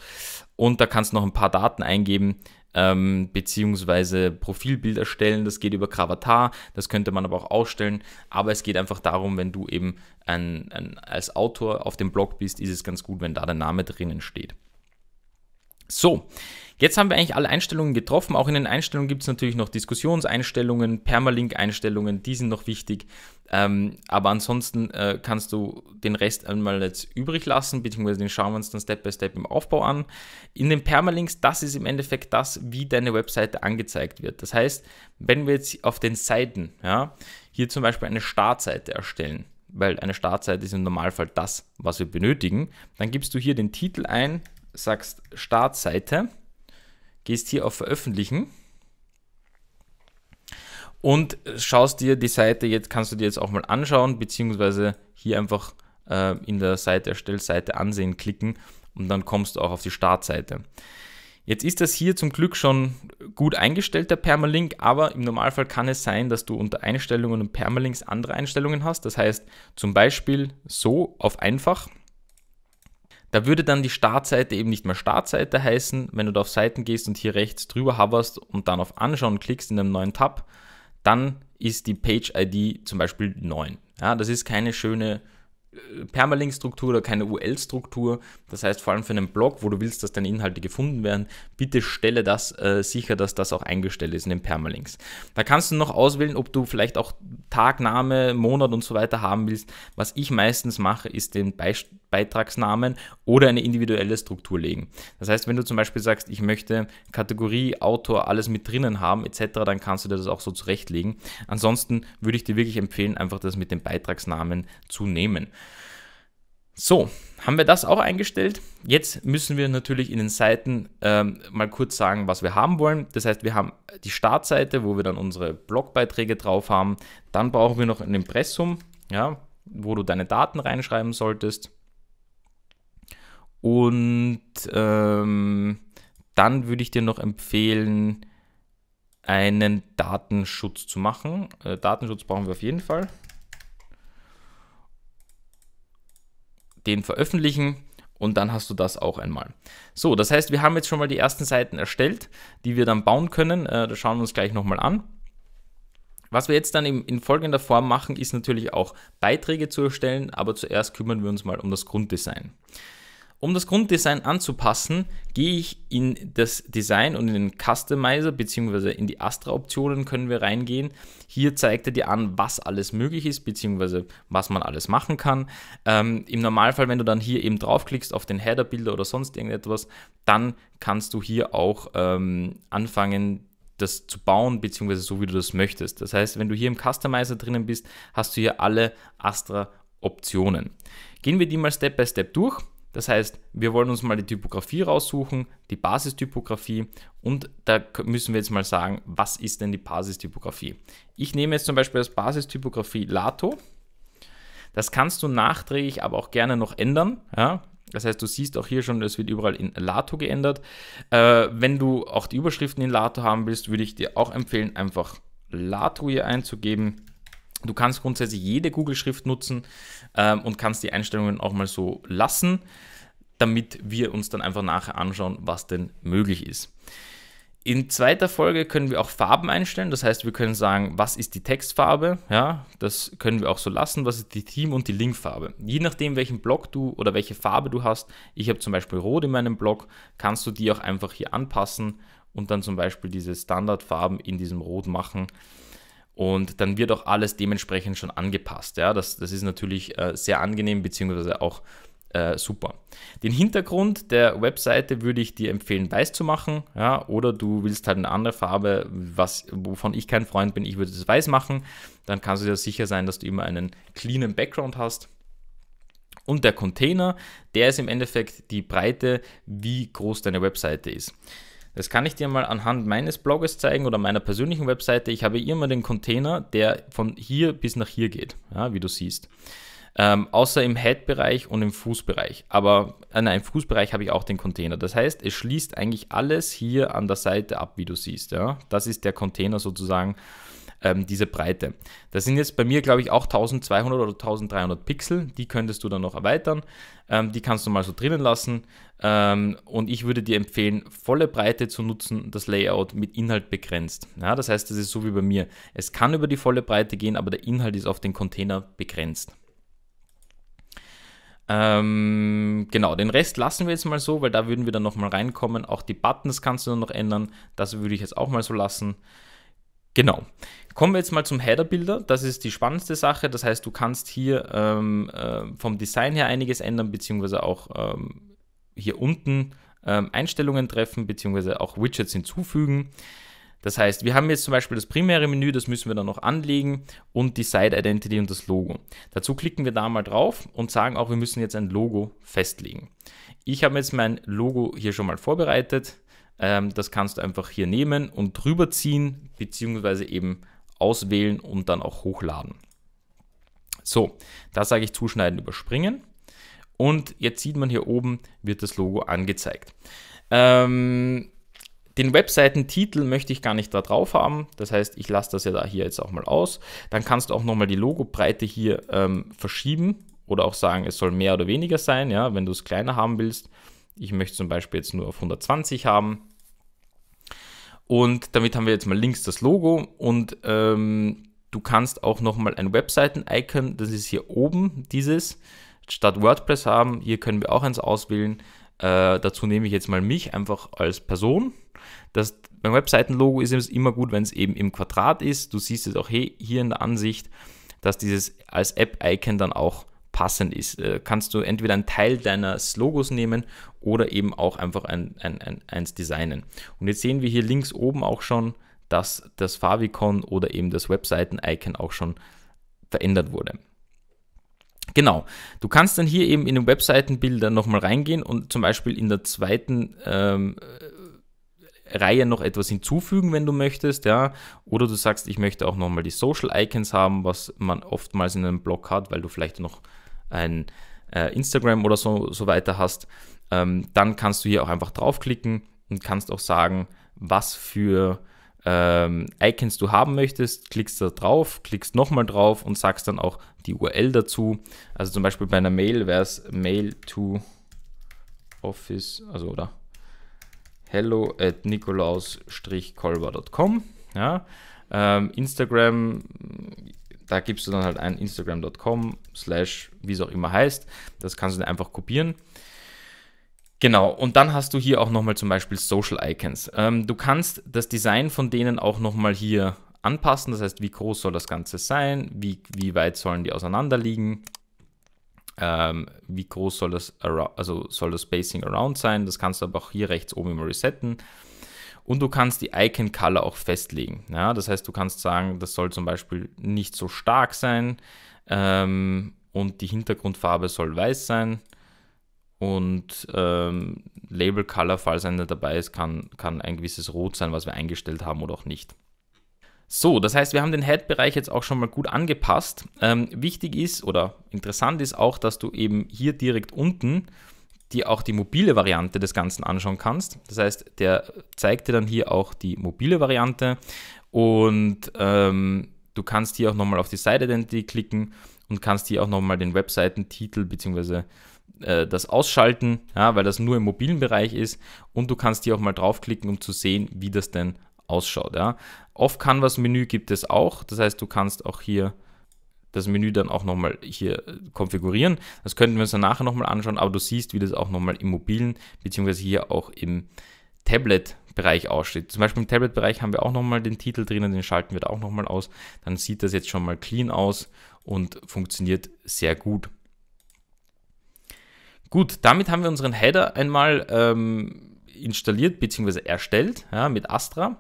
Speaker 1: Und da kannst du noch ein paar Daten eingeben, ähm, beziehungsweise Profilbild erstellen. Das geht über Gravatar, das könnte man aber auch ausstellen. Aber es geht einfach darum, wenn du eben ein, ein, als Autor auf dem Blog bist, ist es ganz gut, wenn da der Name drinnen steht. So, jetzt haben wir eigentlich alle Einstellungen getroffen. Auch in den Einstellungen gibt es natürlich noch Diskussionseinstellungen, Permalink-Einstellungen, die sind noch wichtig. Ähm, aber ansonsten äh, kannst du den Rest einmal jetzt übrig lassen, beziehungsweise den schauen wir uns dann Step by Step im Aufbau an. In den Permalinks, das ist im Endeffekt das, wie deine Webseite angezeigt wird. Das heißt, wenn wir jetzt auf den Seiten, ja, hier zum Beispiel eine Startseite erstellen, weil eine Startseite ist im Normalfall das, was wir benötigen, dann gibst du hier den Titel ein, sagst Startseite, gehst hier auf Veröffentlichen und schaust dir die Seite jetzt, kannst du dir jetzt auch mal anschauen, beziehungsweise hier einfach äh, in der Seite Seite ansehen klicken und dann kommst du auch auf die Startseite. Jetzt ist das hier zum Glück schon gut eingestellt, der Permalink, aber im Normalfall kann es sein, dass du unter Einstellungen und Permalinks andere Einstellungen hast. Das heißt zum Beispiel so auf einfach. Da würde dann die Startseite eben nicht mehr Startseite heißen, wenn du da auf Seiten gehst und hier rechts drüber hoverst und dann auf Anschauen klickst in einem neuen Tab, dann ist die Page-ID zum Beispiel 9. Ja, das ist keine schöne Permalink-Struktur oder keine UL-Struktur. Das heißt, vor allem für einen Blog, wo du willst, dass deine Inhalte gefunden werden, bitte stelle das äh, sicher, dass das auch eingestellt ist in den Permalinks. Da kannst du noch auswählen, ob du vielleicht auch Tag, Name, Monat und so weiter haben willst. Was ich meistens mache, ist den Be Beitragsnamen oder eine individuelle Struktur legen. Das heißt, wenn du zum Beispiel sagst, ich möchte Kategorie, Autor, alles mit drinnen haben, etc., dann kannst du dir das auch so zurechtlegen. Ansonsten würde ich dir wirklich empfehlen, einfach das mit dem Beitragsnamen zu nehmen. So, haben wir das auch eingestellt. Jetzt müssen wir natürlich in den Seiten ähm, mal kurz sagen, was wir haben wollen. Das heißt, wir haben die Startseite, wo wir dann unsere Blogbeiträge drauf haben. Dann brauchen wir noch ein Impressum, ja, wo du deine Daten reinschreiben solltest. Und ähm, dann würde ich dir noch empfehlen, einen Datenschutz zu machen. Äh, Datenschutz brauchen wir auf jeden Fall. den veröffentlichen und dann hast du das auch einmal. So, das heißt, wir haben jetzt schon mal die ersten Seiten erstellt, die wir dann bauen können. Äh, das schauen wir uns gleich nochmal an. Was wir jetzt dann in folgender Form machen, ist natürlich auch Beiträge zu erstellen, aber zuerst kümmern wir uns mal um das Grunddesign. Um das Grunddesign anzupassen, gehe ich in das Design und in den Customizer bzw. in die Astra-Optionen können wir reingehen. Hier zeigt er dir an, was alles möglich ist bzw. was man alles machen kann. Ähm, Im Normalfall, wenn du dann hier eben draufklickst auf den Header-Bilder oder sonst irgendetwas, dann kannst du hier auch ähm, anfangen, das zu bauen, bzw. so wie du das möchtest. Das heißt, wenn du hier im Customizer drinnen bist, hast du hier alle Astra-Optionen. Gehen wir die mal Step by Step durch. Das heißt, wir wollen uns mal die Typografie raussuchen, die Basistypografie und da müssen wir jetzt mal sagen, was ist denn die Basistypografie? Ich nehme jetzt zum Beispiel das Basistypografie Lato. Das kannst du nachträglich aber auch gerne noch ändern. Ja? Das heißt, du siehst auch hier schon, es wird überall in Lato geändert. Äh, wenn du auch die Überschriften in Lato haben willst, würde ich dir auch empfehlen, einfach Lato hier einzugeben. Du kannst grundsätzlich jede Google-Schrift nutzen ähm, und kannst die Einstellungen auch mal so lassen, damit wir uns dann einfach nachher anschauen, was denn möglich ist. In zweiter Folge können wir auch Farben einstellen, das heißt, wir können sagen, was ist die Textfarbe, ja, das können wir auch so lassen, was ist die Theme- und die Linkfarbe. Je nachdem, welchen Block du oder welche Farbe du hast, ich habe zum Beispiel Rot in meinem Block, kannst du die auch einfach hier anpassen und dann zum Beispiel diese Standardfarben in diesem Rot machen und dann wird auch alles dementsprechend schon angepasst. Ja? Das, das ist natürlich äh, sehr angenehm bzw. auch äh, super. Den Hintergrund der Webseite würde ich dir empfehlen, weiß zu machen. Ja? Oder du willst halt eine andere Farbe, was, wovon ich kein Freund bin, ich würde das weiß machen. Dann kannst du dir sicher sein, dass du immer einen cleanen Background hast. Und der Container, der ist im Endeffekt die Breite, wie groß deine Webseite ist. Das kann ich dir mal anhand meines Blogs zeigen oder meiner persönlichen Webseite. Ich habe immer den Container, der von hier bis nach hier geht, ja, wie du siehst. Ähm, außer im Head-Bereich und im Fußbereich. Aber äh, nein, im Fußbereich habe ich auch den Container. Das heißt, es schließt eigentlich alles hier an der Seite ab, wie du siehst. Ja? Das ist der Container sozusagen ähm, diese Breite. Das sind jetzt bei mir, glaube ich, auch 1200 oder 1300 Pixel. Die könntest du dann noch erweitern. Ähm, die kannst du mal so drinnen lassen. Ähm, und ich würde dir empfehlen, volle Breite zu nutzen, das Layout mit Inhalt begrenzt. Ja, das heißt, das ist so wie bei mir. Es kann über die volle Breite gehen, aber der Inhalt ist auf den Container begrenzt ähm, genau, den Rest lassen wir jetzt mal so, weil da würden wir dann nochmal reinkommen. Auch die Buttons kannst du dann noch ändern. Das würde ich jetzt auch mal so lassen. Genau. Kommen wir jetzt mal zum Header Builder. Das ist die spannendste Sache. Das heißt, du kannst hier ähm, äh, vom Design her einiges ändern, beziehungsweise auch ähm, hier unten ähm, Einstellungen treffen, beziehungsweise auch Widgets hinzufügen. Das heißt, wir haben jetzt zum Beispiel das primäre Menü, das müssen wir dann noch anlegen und die Side Identity und das Logo. Dazu klicken wir da mal drauf und sagen auch, wir müssen jetzt ein Logo festlegen. Ich habe jetzt mein Logo hier schon mal vorbereitet. Ähm, das kannst du einfach hier nehmen und drüber ziehen, beziehungsweise eben auswählen und dann auch hochladen. So, da sage ich zuschneiden, überspringen. Und jetzt sieht man hier oben, wird das Logo angezeigt. Ähm, den Webseitentitel möchte ich gar nicht da drauf haben. Das heißt, ich lasse das ja da hier jetzt auch mal aus. Dann kannst du auch nochmal die Logobreite hier ähm, verschieben oder auch sagen, es soll mehr oder weniger sein, ja, wenn du es kleiner haben willst. Ich möchte zum Beispiel jetzt nur auf 120 haben. Und damit haben wir jetzt mal links das Logo und ähm, du kannst auch nochmal ein Webseiten-Icon, das ist hier oben dieses, statt WordPress haben. Hier können wir auch eins auswählen. Äh, dazu nehme ich jetzt mal mich einfach als Person. Das, beim Webseiten-Logo ist es immer gut, wenn es eben im Quadrat ist. Du siehst jetzt auch hier in der Ansicht, dass dieses als App-Icon dann auch passend ist. Äh, kannst du entweder einen Teil deines Logos nehmen oder eben auch einfach ein, ein, ein, eins designen. Und jetzt sehen wir hier links oben auch schon, dass das Favicon oder eben das Webseiten-Icon auch schon verändert wurde. Genau, du kannst dann hier eben in den Webseitenbilder nochmal reingehen und zum Beispiel in der zweiten ähm, äh, Reihe noch etwas hinzufügen, wenn du möchtest, ja. Oder du sagst, ich möchte auch nochmal die Social Icons haben, was man oftmals in einem Blog hat, weil du vielleicht noch ein äh, Instagram oder so, so weiter hast, ähm, dann kannst du hier auch einfach draufklicken und kannst auch sagen, was für ähm, Icons du haben möchtest, klickst da drauf, klickst nochmal drauf und sagst dann auch die URL dazu. Also zum Beispiel bei einer Mail wäre es mail to office, also oder hello at nikolaus-kolber.com. Ja. Ähm, Instagram, da gibst du dann halt ein instagram.com slash wie es auch immer heißt. Das kannst du dann einfach kopieren. Genau, und dann hast du hier auch nochmal zum Beispiel Social Icons. Ähm, du kannst das Design von denen auch nochmal hier anpassen. Das heißt, wie groß soll das Ganze sein? Wie, wie weit sollen die auseinander liegen? Ähm, wie groß soll das, also soll das Spacing around sein? Das kannst du aber auch hier rechts oben immer resetten. Und du kannst die Icon Color auch festlegen. Ja, das heißt, du kannst sagen, das soll zum Beispiel nicht so stark sein. Ähm, und die Hintergrundfarbe soll weiß sein. Und ähm, Label Color, falls einer dabei ist, kann, kann ein gewisses Rot sein, was wir eingestellt haben oder auch nicht. So, das heißt, wir haben den Head-Bereich jetzt auch schon mal gut angepasst. Ähm, wichtig ist oder interessant ist auch, dass du eben hier direkt unten dir auch die mobile Variante des Ganzen anschauen kannst. Das heißt, der zeigt dir dann hier auch die mobile Variante und ähm, Du kannst hier auch nochmal auf die Site Identity klicken und kannst hier auch nochmal den Webseitentitel bzw. Äh, das ausschalten, ja, weil das nur im mobilen Bereich ist und du kannst hier auch mal draufklicken, um zu sehen, wie das denn ausschaut. Ja. Off-Canvas-Menü gibt es auch, das heißt, du kannst auch hier das Menü dann auch nochmal hier äh, konfigurieren. Das könnten wir uns dann nachher nochmal anschauen, aber du siehst, wie das auch nochmal im mobilen bzw. hier auch im Tablet Bereich aussteht. Zum Beispiel im Tablet-Bereich haben wir auch nochmal den Titel drinnen, den schalten wir da auch nochmal aus. Dann sieht das jetzt schon mal clean aus und funktioniert sehr gut. Gut, damit haben wir unseren Header einmal ähm, installiert bzw. erstellt ja, mit Astra.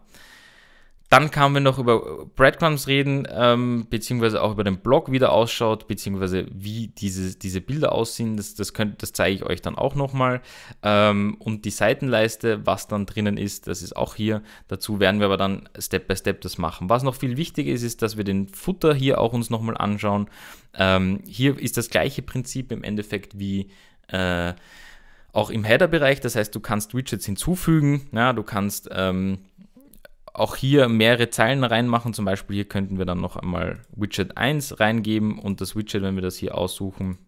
Speaker 1: Dann kamen wir noch über Breadcrumbs reden, ähm, beziehungsweise auch über den Blog, wie der ausschaut, beziehungsweise wie diese, diese Bilder aussehen. Das, das, könnt, das zeige ich euch dann auch nochmal. Ähm, und die Seitenleiste, was dann drinnen ist, das ist auch hier. Dazu werden wir aber dann Step by Step das machen. Was noch viel wichtiger ist, ist, dass wir den Futter hier auch uns nochmal anschauen. Ähm, hier ist das gleiche Prinzip im Endeffekt wie... Äh, auch im Header-Bereich, das heißt, du kannst Widgets hinzufügen, ja, du kannst ähm, auch hier mehrere Zeilen reinmachen. Zum Beispiel hier könnten wir dann noch einmal Widget 1 reingeben und das Widget, wenn wir das hier aussuchen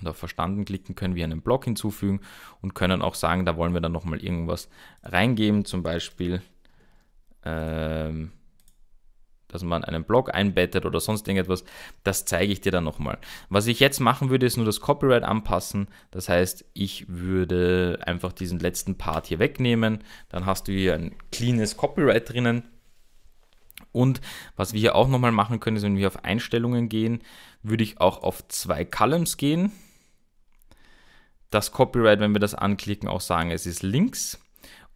Speaker 1: und auf Verstanden klicken, können wir einen Block hinzufügen und können auch sagen, da wollen wir dann nochmal irgendwas reingeben. Zum Beispiel ähm, dass man einen Blog einbettet oder sonst irgendetwas, das zeige ich dir dann nochmal. Was ich jetzt machen würde, ist nur das Copyright anpassen. Das heißt, ich würde einfach diesen letzten Part hier wegnehmen. Dann hast du hier ein cleanes Copyright drinnen. Und was wir hier auch nochmal machen können, ist, wenn wir auf Einstellungen gehen, würde ich auch auf zwei Columns gehen. Das Copyright, wenn wir das anklicken, auch sagen, es ist links.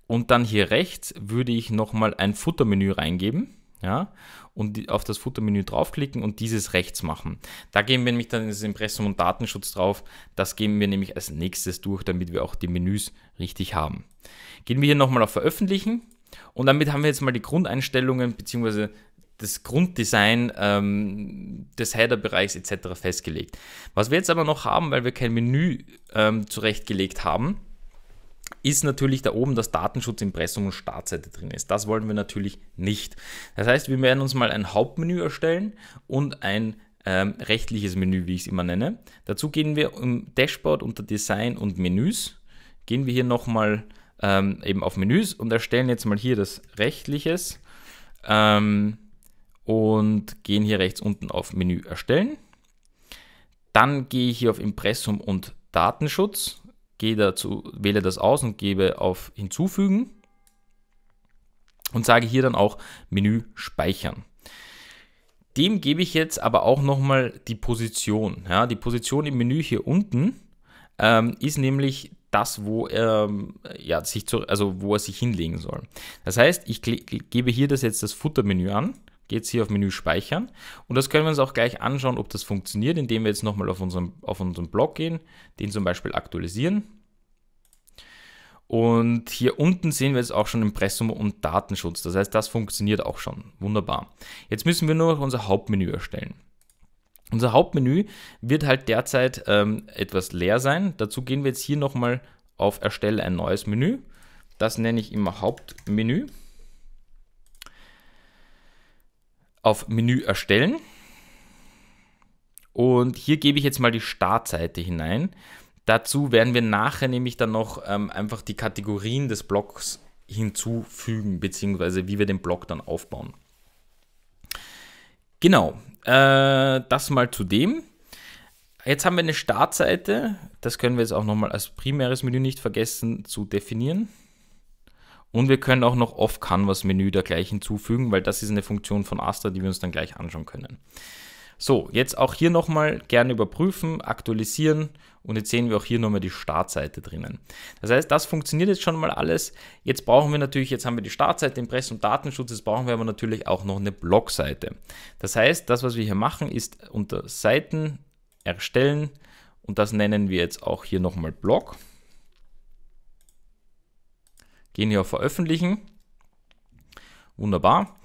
Speaker 1: Und dann hier rechts würde ich nochmal ein Futtermenü reingeben. Ja, und auf das Futtermenü draufklicken und dieses rechts machen. Da gehen wir nämlich dann das Impressum und Datenschutz drauf. Das geben wir nämlich als nächstes durch, damit wir auch die Menüs richtig haben. Gehen wir hier nochmal auf Veröffentlichen und damit haben wir jetzt mal die Grundeinstellungen bzw das Grunddesign ähm, des Header-Bereichs etc. festgelegt. Was wir jetzt aber noch haben, weil wir kein Menü ähm, zurechtgelegt haben, ist natürlich da oben das Datenschutzimpressum und Startseite drin ist. Das wollen wir natürlich nicht. Das heißt, wir werden uns mal ein Hauptmenü erstellen und ein ähm, rechtliches Menü, wie ich es immer nenne. Dazu gehen wir im Dashboard unter Design und Menüs. Gehen wir hier nochmal ähm, eben auf Menüs und erstellen jetzt mal hier das Rechtliches ähm, und gehen hier rechts unten auf Menü erstellen. Dann gehe ich hier auf Impressum und Datenschutz gehe dazu, wähle das aus und gebe auf Hinzufügen und sage hier dann auch Menü speichern. Dem gebe ich jetzt aber auch nochmal die Position. Ja, die Position im Menü hier unten ähm, ist nämlich das, wo er, ja, sich zu, also wo er sich hinlegen soll. Das heißt, ich gebe hier das jetzt das Futtermenü an geht es hier auf Menü Speichern. Und das können wir uns auch gleich anschauen, ob das funktioniert, indem wir jetzt nochmal auf unseren, auf unseren Blog gehen, den zum Beispiel aktualisieren. Und hier unten sehen wir jetzt auch schon Impressum und Datenschutz. Das heißt, das funktioniert auch schon. Wunderbar. Jetzt müssen wir nur noch unser Hauptmenü erstellen. Unser Hauptmenü wird halt derzeit ähm, etwas leer sein. Dazu gehen wir jetzt hier nochmal auf Erstelle ein neues Menü. Das nenne ich immer Hauptmenü. auf Menü erstellen. Und hier gebe ich jetzt mal die Startseite hinein. Dazu werden wir nachher nämlich dann noch ähm, einfach die Kategorien des Blogs hinzufügen, beziehungsweise wie wir den Blog dann aufbauen. Genau, äh, das mal zu dem. Jetzt haben wir eine Startseite, das können wir jetzt auch nochmal als primäres Menü nicht vergessen zu definieren. Und wir können auch noch Off-Canvas-Menü da gleich hinzufügen, weil das ist eine Funktion von Astra, die wir uns dann gleich anschauen können. So, jetzt auch hier nochmal gerne überprüfen, aktualisieren und jetzt sehen wir auch hier nochmal die Startseite drinnen. Das heißt, das funktioniert jetzt schon mal alles. Jetzt brauchen wir natürlich, jetzt haben wir die Startseite, und Datenschutz, jetzt brauchen wir aber natürlich auch noch eine Blogseite. Das heißt, das, was wir hier machen, ist unter Seiten erstellen und das nennen wir jetzt auch hier nochmal Blog. Gehen hier auf Veröffentlichen. Wunderbar.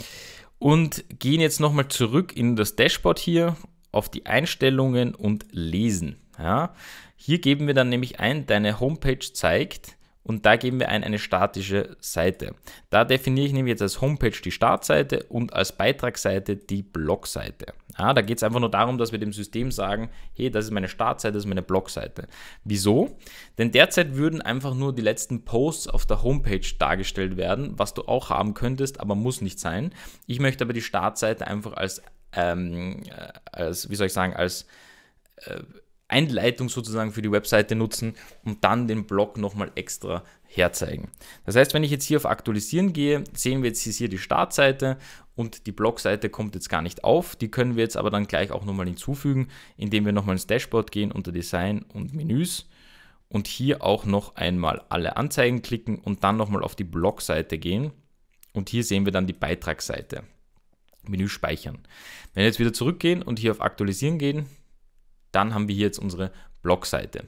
Speaker 1: Und gehen jetzt nochmal zurück in das Dashboard hier, auf die Einstellungen und Lesen. Ja. Hier geben wir dann nämlich ein, deine Homepage zeigt und da geben wir ein eine statische Seite. Da definiere ich nämlich jetzt als Homepage die Startseite und als Beitragsseite die Blogseite. Ja, da geht es einfach nur darum, dass wir dem System sagen, hey, das ist meine Startseite, das ist meine Blogseite. Wieso? Denn derzeit würden einfach nur die letzten Posts auf der Homepage dargestellt werden, was du auch haben könntest, aber muss nicht sein. Ich möchte aber die Startseite einfach als, ähm, äh, als wie soll ich sagen, als äh, Einleitung sozusagen für die Webseite nutzen und dann den Blog nochmal extra herzeigen. Das heißt, wenn ich jetzt hier auf Aktualisieren gehe, sehen wir jetzt hier die Startseite und die Blogseite kommt jetzt gar nicht auf. Die können wir jetzt aber dann gleich auch nochmal hinzufügen, indem wir nochmal ins Dashboard gehen unter Design und Menüs und hier auch noch einmal alle Anzeigen klicken und dann nochmal auf die Blogseite gehen. Und hier sehen wir dann die Beitragsseite. Menü speichern. Wenn wir jetzt wieder zurückgehen und hier auf Aktualisieren gehen, dann haben wir hier jetzt unsere Blogseite.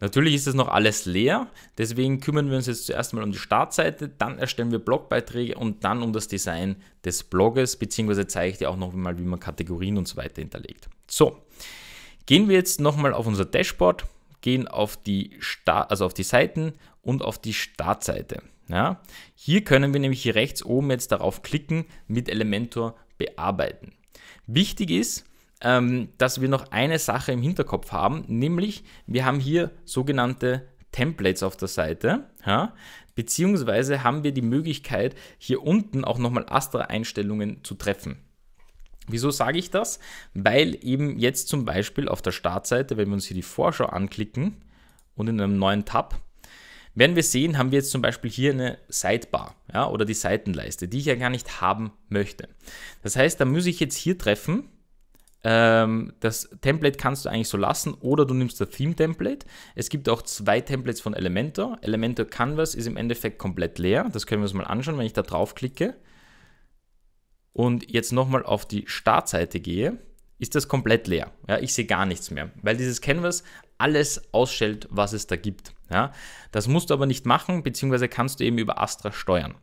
Speaker 1: Natürlich ist das noch alles leer, deswegen kümmern wir uns jetzt zuerst mal um die Startseite, dann erstellen wir Blogbeiträge und dann um das Design des Blogs, beziehungsweise zeige ich dir auch nochmal, wie man Kategorien und so weiter hinterlegt. So, gehen wir jetzt nochmal auf unser Dashboard, gehen auf die, also auf die Seiten und auf die Startseite. Ja? Hier können wir nämlich hier rechts oben jetzt darauf klicken, mit Elementor bearbeiten. Wichtig ist, ähm, dass wir noch eine Sache im Hinterkopf haben, nämlich wir haben hier sogenannte Templates auf der Seite, ja, beziehungsweise haben wir die Möglichkeit, hier unten auch nochmal Astra-Einstellungen zu treffen. Wieso sage ich das? Weil eben jetzt zum Beispiel auf der Startseite, wenn wir uns hier die Vorschau anklicken und in einem neuen Tab, werden wir sehen, haben wir jetzt zum Beispiel hier eine Sidebar ja, oder die Seitenleiste, die ich ja gar nicht haben möchte. Das heißt, da muss ich jetzt hier treffen, ähm, das Template kannst du eigentlich so lassen oder du nimmst das Theme-Template. Es gibt auch zwei Templates von Elementor. Elementor Canvas ist im Endeffekt komplett leer. Das können wir uns mal anschauen, wenn ich da drauf klicke und jetzt nochmal auf die Startseite gehe, ist das komplett leer. Ja, ich sehe gar nichts mehr, weil dieses Canvas alles ausstellt, was es da gibt. Ja, das musst du aber nicht machen, beziehungsweise kannst du eben über Astra steuern.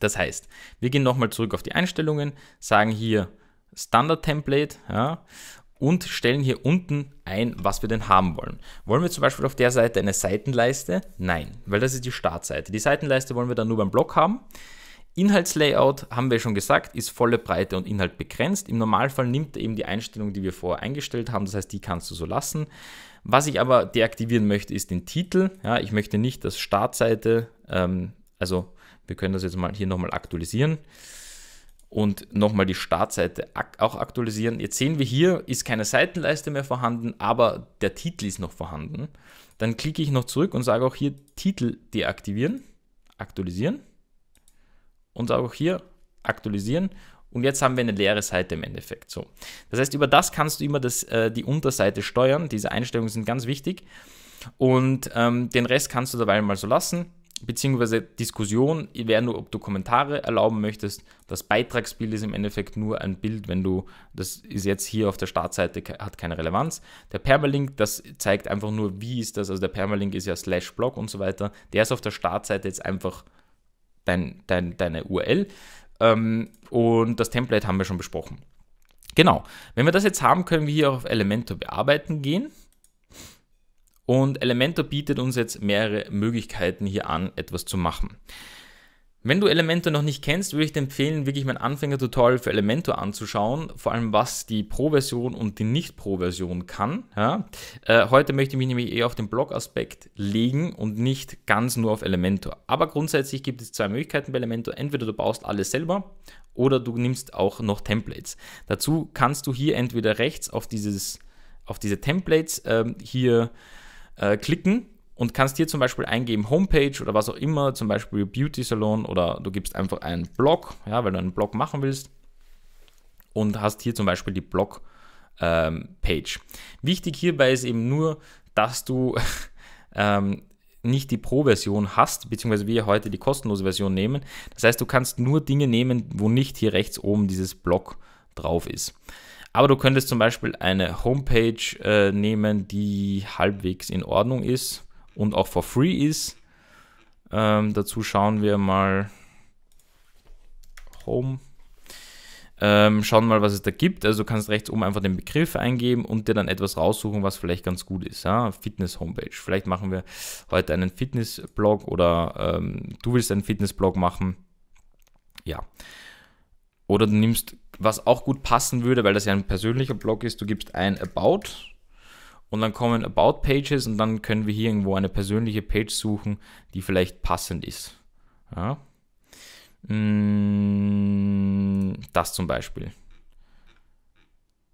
Speaker 1: Das heißt, wir gehen nochmal zurück auf die Einstellungen, sagen hier Standard-Template ja, und stellen hier unten ein, was wir denn haben wollen. Wollen wir zum Beispiel auf der Seite eine Seitenleiste? Nein, weil das ist die Startseite. Die Seitenleiste wollen wir dann nur beim Blog haben. Inhaltslayout, haben wir schon gesagt, ist volle Breite und Inhalt begrenzt. Im Normalfall nimmt er eben die Einstellung, die wir vorher eingestellt haben, das heißt, die kannst du so lassen. Was ich aber deaktivieren möchte, ist den Titel. Ja, ich möchte nicht, dass Startseite, ähm, also wir können das jetzt mal hier nochmal aktualisieren und nochmal die Startseite auch aktualisieren. Jetzt sehen wir hier, ist keine Seitenleiste mehr vorhanden, aber der Titel ist noch vorhanden. Dann klicke ich noch zurück und sage auch hier Titel deaktivieren, aktualisieren und sage auch hier aktualisieren. Und jetzt haben wir eine leere Seite im Endeffekt. So. Das heißt, über das kannst du immer das, äh, die Unterseite steuern. Diese Einstellungen sind ganz wichtig. Und ähm, den Rest kannst du dabei mal so lassen beziehungsweise Diskussion wäre nur, ob du Kommentare erlauben möchtest. Das Beitragsbild ist im Endeffekt nur ein Bild, wenn du, das ist jetzt hier auf der Startseite, hat keine Relevanz. Der Permalink, das zeigt einfach nur, wie ist das, also der Permalink ist ja slash blog und so weiter. Der ist auf der Startseite jetzt einfach dein, dein, deine URL. Ähm, und das Template haben wir schon besprochen. Genau, wenn wir das jetzt haben, können wir hier auf Elementor bearbeiten gehen und Elementor bietet uns jetzt mehrere Möglichkeiten hier an, etwas zu machen. Wenn du Elementor noch nicht kennst, würde ich dir empfehlen, wirklich mein Anfänger-Tutorial für Elementor anzuschauen, vor allem was die Pro-Version und die Nicht-Pro-Version kann. Ja? Äh, heute möchte ich mich nämlich eher auf den Blog-Aspekt legen und nicht ganz nur auf Elementor. Aber grundsätzlich gibt es zwei Möglichkeiten bei Elementor. Entweder du baust alles selber oder du nimmst auch noch Templates. Dazu kannst du hier entweder rechts auf, dieses, auf diese Templates ähm, hier äh, klicken und kannst hier zum Beispiel eingeben Homepage oder was auch immer, zum Beispiel Beauty Salon oder du gibst einfach einen Blog, ja, weil du einen Blog machen willst und hast hier zum Beispiel die Blog ähm, Page. Wichtig hierbei ist eben nur, dass du ähm, nicht die Pro-Version hast, beziehungsweise wir heute die kostenlose Version nehmen. Das heißt, du kannst nur Dinge nehmen, wo nicht hier rechts oben dieses Block drauf ist. Aber du könntest zum Beispiel eine Homepage äh, nehmen, die halbwegs in Ordnung ist und auch for free ist. Ähm, dazu schauen wir mal Home. Ähm, schauen mal, was es da gibt. Also du kannst rechts oben einfach den Begriff eingeben und dir dann etwas raussuchen, was vielleicht ganz gut ist. Ja? Fitness-Homepage. Vielleicht machen wir heute einen Fitness-Blog oder ähm, du willst einen Fitness-Blog machen. Ja. Oder du nimmst, was auch gut passen würde, weil das ja ein persönlicher Blog ist, du gibst ein About und dann kommen About Pages und dann können wir hier irgendwo eine persönliche Page suchen, die vielleicht passend ist. Ja. Mm, das zum Beispiel.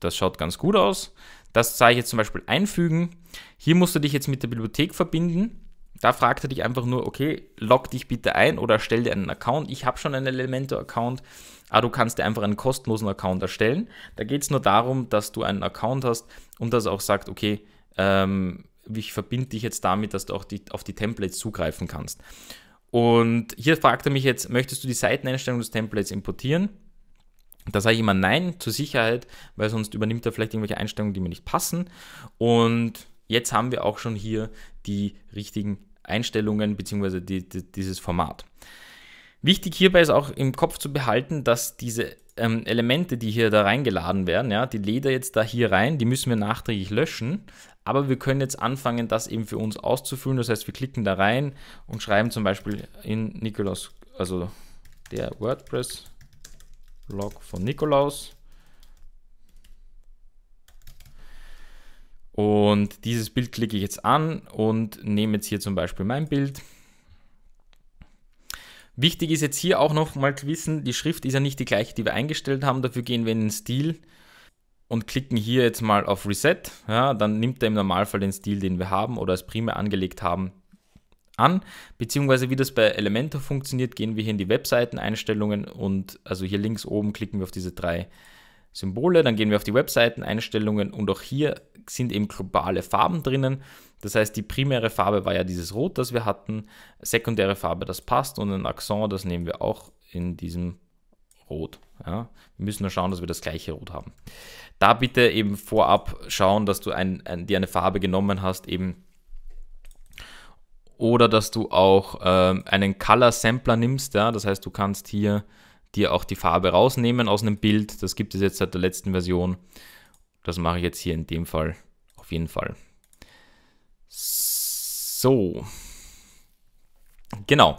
Speaker 1: Das schaut ganz gut aus. Das zeige ich jetzt zum Beispiel einfügen. Hier musst du dich jetzt mit der Bibliothek verbinden. Da fragt er dich einfach nur, okay, log dich bitte ein oder stell dir einen Account. Ich habe schon einen Elementor-Account, aber du kannst dir einfach einen kostenlosen Account erstellen. Da geht es nur darum, dass du einen Account hast und das auch sagt, okay, ähm, ich verbinde dich jetzt damit, dass du auch die, auf die Templates zugreifen kannst. Und hier fragt er mich jetzt, möchtest du die Seiteneinstellung des Templates importieren? Da sage ich immer Nein zur Sicherheit, weil sonst übernimmt er vielleicht irgendwelche Einstellungen, die mir nicht passen. Und jetzt haben wir auch schon hier die richtigen Einstellungen bzw. Die, die, dieses Format. Wichtig hierbei ist auch im Kopf zu behalten, dass diese ähm, Elemente, die hier da reingeladen werden, ja, die Leder jetzt da hier rein, die müssen wir nachträglich löschen, aber wir können jetzt anfangen, das eben für uns auszufüllen. Das heißt, wir klicken da rein und schreiben zum Beispiel in Nikolaus, also der WordPress Log von Nikolaus Und dieses Bild klicke ich jetzt an und nehme jetzt hier zum Beispiel mein Bild. Wichtig ist jetzt hier auch nochmal mal zu wissen, die Schrift ist ja nicht die gleiche, die wir eingestellt haben. Dafür gehen wir in den Stil und klicken hier jetzt mal auf Reset. Ja, dann nimmt er im Normalfall den Stil, den wir haben oder als primär angelegt haben, an. Beziehungsweise wie das bei Elementor funktioniert, gehen wir hier in die Webseiteneinstellungen und also hier links oben klicken wir auf diese drei Symbole. Dann gehen wir auf die Webseiteneinstellungen und auch hier sind eben globale Farben drinnen. Das heißt, die primäre Farbe war ja dieses Rot, das wir hatten. Sekundäre Farbe, das passt. Und ein Akzent, das nehmen wir auch in diesem Rot. Ja. Wir müssen nur schauen, dass wir das gleiche Rot haben. Da bitte eben vorab schauen, dass du ein, ein, dir eine Farbe genommen hast, eben oder dass du auch ähm, einen Color Sampler nimmst. Ja? Das heißt, du kannst hier dir auch die Farbe rausnehmen aus einem Bild. Das gibt es jetzt seit der letzten Version. Das mache ich jetzt hier in dem Fall auf jeden Fall. So. Genau.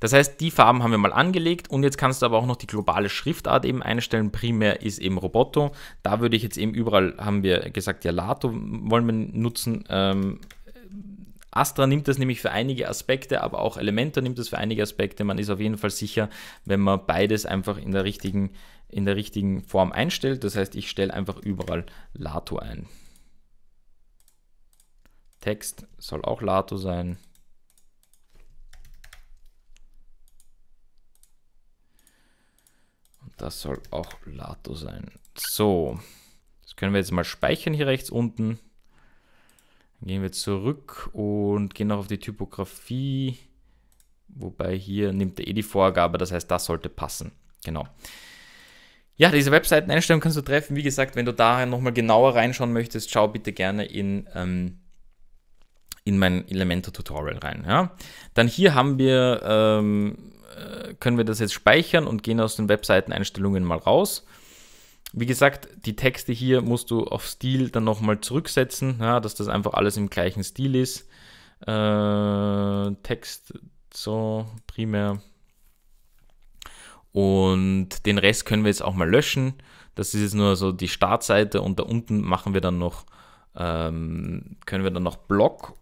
Speaker 1: Das heißt, die Farben haben wir mal angelegt und jetzt kannst du aber auch noch die globale Schriftart eben einstellen. Primär ist eben Roboto. Da würde ich jetzt eben überall, haben wir gesagt, ja, Lato wollen wir nutzen. Ähm, Astra nimmt das nämlich für einige Aspekte, aber auch Elementor nimmt das für einige Aspekte. Man ist auf jeden Fall sicher, wenn man beides einfach in der richtigen, in der richtigen Form einstellt. Das heißt, ich stelle einfach überall Lato ein. Text soll auch Lato sein. Und das soll auch Lato sein. So, das können wir jetzt mal speichern hier rechts unten gehen wir zurück und gehen noch auf die Typografie. Wobei hier nimmt er eh die Vorgabe, das heißt, das sollte passen. Genau. Ja, diese Webseiteneinstellung kannst du treffen. Wie gesagt, wenn du da nochmal genauer reinschauen möchtest, schau bitte gerne in, ähm, in mein Elementor-Tutorial rein. Ja? Dann hier haben wir, ähm, äh, können wir das jetzt speichern und gehen aus den Webseiteneinstellungen mal raus wie gesagt, die Texte hier musst du auf Stil dann nochmal zurücksetzen, ja, dass das einfach alles im gleichen Stil ist. Äh, Text so primär. Und den Rest können wir jetzt auch mal löschen. Das ist jetzt nur so die Startseite und da unten machen wir dann noch, ähm, können wir dann noch Blog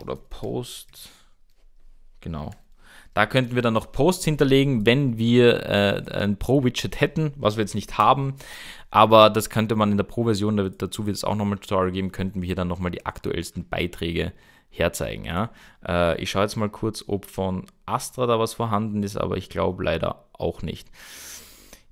Speaker 1: oder Post. Genau, da könnten wir dann noch Posts hinterlegen, wenn wir äh, ein Pro-Widget hätten, was wir jetzt nicht haben. Aber das könnte man in der Pro-Version, dazu wird es auch nochmal Tutorial geben, könnten wir hier dann nochmal die aktuellsten Beiträge herzeigen. Ja? Äh, ich schaue jetzt mal kurz, ob von Astra da was vorhanden ist, aber ich glaube leider auch nicht.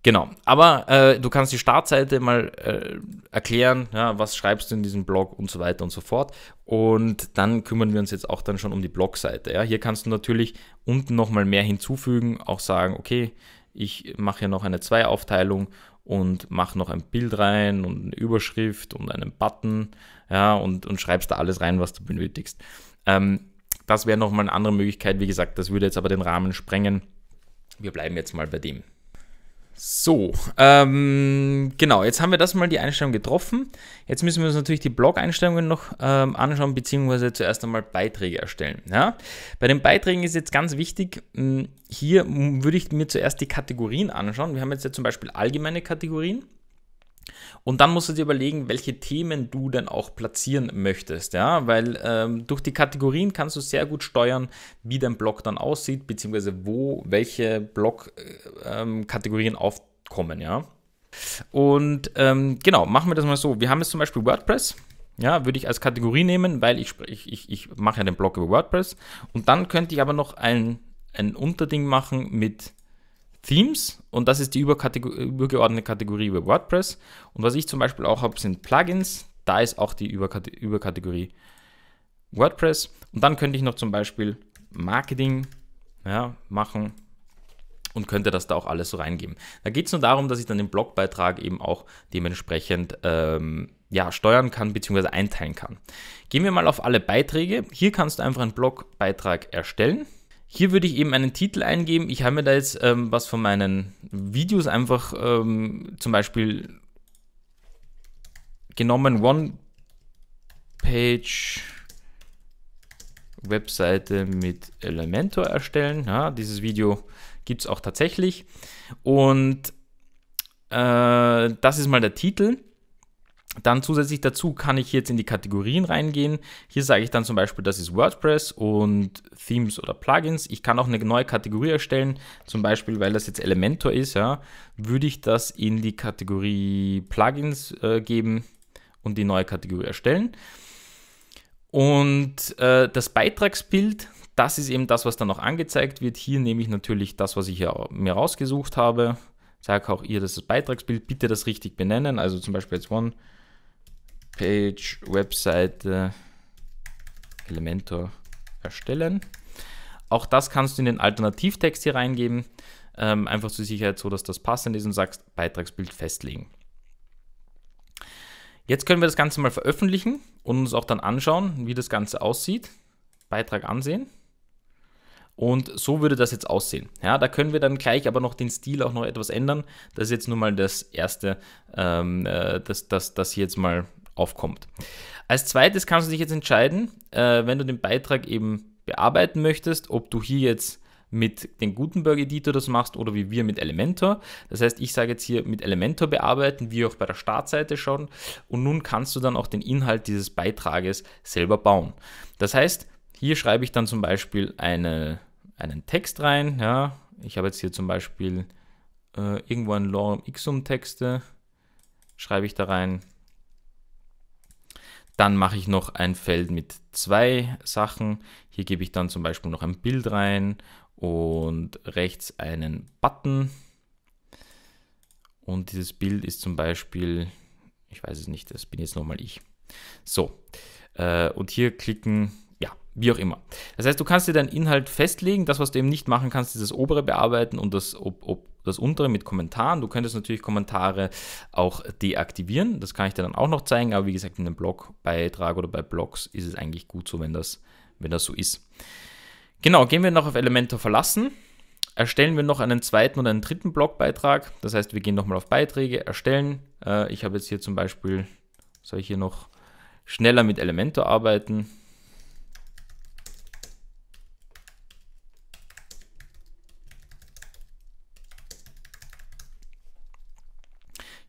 Speaker 1: Genau, aber äh, du kannst die Startseite mal äh, erklären, ja, was schreibst du in diesem Blog und so weiter und so fort. Und dann kümmern wir uns jetzt auch dann schon um die Blogseite. Ja. Hier kannst du natürlich unten nochmal mehr hinzufügen, auch sagen, okay, ich mache hier noch eine Zwei-Aufteilung und mache noch ein Bild rein und eine Überschrift und einen Button, ja, und, und schreibst da alles rein, was du benötigst. Ähm, das wäre nochmal eine andere Möglichkeit. Wie gesagt, das würde jetzt aber den Rahmen sprengen. Wir bleiben jetzt mal bei dem. So, ähm, genau, jetzt haben wir das mal die Einstellung getroffen. Jetzt müssen wir uns natürlich die Blog-Einstellungen noch ähm, anschauen, beziehungsweise zuerst einmal Beiträge erstellen. Ja? Bei den Beiträgen ist jetzt ganz wichtig, mh, hm, hier würde ich mir zuerst die Kategorien anschauen. Wir haben jetzt ja zum Beispiel allgemeine Kategorien. Und dann musst du dir überlegen, welche Themen du denn auch platzieren möchtest, ja, weil ähm, durch die Kategorien kannst du sehr gut steuern, wie dein Blog dann aussieht, beziehungsweise wo welche Blog-Kategorien äh, ähm, aufkommen, ja. Und ähm, genau, machen wir das mal so. Wir haben jetzt zum Beispiel WordPress. Ja, würde ich als Kategorie nehmen, weil ich, ich, ich, ich mache ja den Blog über WordPress. Und dann könnte ich aber noch ein, ein Unterding machen mit Themes und das ist die übergeordnete Kategorie über WordPress. Und was ich zum Beispiel auch habe, sind Plugins. Da ist auch die Überkategorie WordPress. Und dann könnte ich noch zum Beispiel Marketing ja, machen und könnte das da auch alles so reingeben. Da geht es nur darum, dass ich dann den Blogbeitrag eben auch dementsprechend ähm, ja, steuern kann bzw. einteilen kann. Gehen wir mal auf alle Beiträge. Hier kannst du einfach einen Blogbeitrag erstellen hier würde ich eben einen Titel eingeben. Ich habe mir da jetzt ähm, was von meinen Videos einfach ähm, zum Beispiel genommen. One-Page Webseite mit Elementor erstellen. Ja, dieses Video gibt es auch tatsächlich. Und äh, das ist mal der Titel. Dann zusätzlich dazu kann ich jetzt in die Kategorien reingehen. Hier sage ich dann zum Beispiel, das ist WordPress und Themes oder Plugins. Ich kann auch eine neue Kategorie erstellen. Zum Beispiel, weil das jetzt Elementor ist, ja, würde ich das in die Kategorie Plugins äh, geben und die neue Kategorie erstellen. Und äh, das Beitragsbild, das ist eben das, was dann noch angezeigt wird. Hier nehme ich natürlich das, was ich mir rausgesucht habe. Sage auch ihr, das ist Beitragsbild. Bitte das richtig benennen. Also zum Beispiel jetzt One. Page, Webseite, Elementor erstellen. Auch das kannst du in den Alternativtext hier reingeben, ähm, einfach zur Sicherheit so, dass das passend ist und sagst Beitragsbild festlegen. Jetzt können wir das Ganze mal veröffentlichen und uns auch dann anschauen, wie das Ganze aussieht. Beitrag ansehen. Und so würde das jetzt aussehen. Ja, da können wir dann gleich aber noch den Stil auch noch etwas ändern. Das ist jetzt nur mal das erste, ähm, äh, das, das, das hier jetzt mal aufkommt. Als zweites kannst du dich jetzt entscheiden, äh, wenn du den Beitrag eben bearbeiten möchtest, ob du hier jetzt mit dem Gutenberg-Editor das machst oder wie wir mit Elementor. Das heißt, ich sage jetzt hier mit Elementor bearbeiten, wie auch bei der Startseite schon. Und nun kannst du dann auch den Inhalt dieses Beitrages selber bauen. Das heißt, hier schreibe ich dann zum Beispiel eine, einen Text rein. Ja, ich habe jetzt hier zum Beispiel äh, irgendwo ein Lorem Ixum-Texte, schreibe ich da rein dann mache ich noch ein Feld mit zwei Sachen. Hier gebe ich dann zum Beispiel noch ein Bild rein und rechts einen Button. Und dieses Bild ist zum Beispiel, ich weiß es nicht, das bin jetzt nochmal ich. So, äh, und hier klicken, ja, wie auch immer. Das heißt, du kannst dir deinen Inhalt festlegen. Das, was du eben nicht machen kannst, ist das obere bearbeiten und das ob, ob das untere mit Kommentaren. Du könntest natürlich Kommentare auch deaktivieren. Das kann ich dir dann auch noch zeigen. Aber wie gesagt, in einem Blogbeitrag oder bei Blogs ist es eigentlich gut so, wenn das, wenn das so ist. Genau, gehen wir noch auf Elementor verlassen. Erstellen wir noch einen zweiten und einen dritten Blogbeitrag. Das heißt, wir gehen nochmal auf Beiträge, erstellen. Äh, ich habe jetzt hier zum Beispiel, soll ich hier noch schneller mit Elementor arbeiten?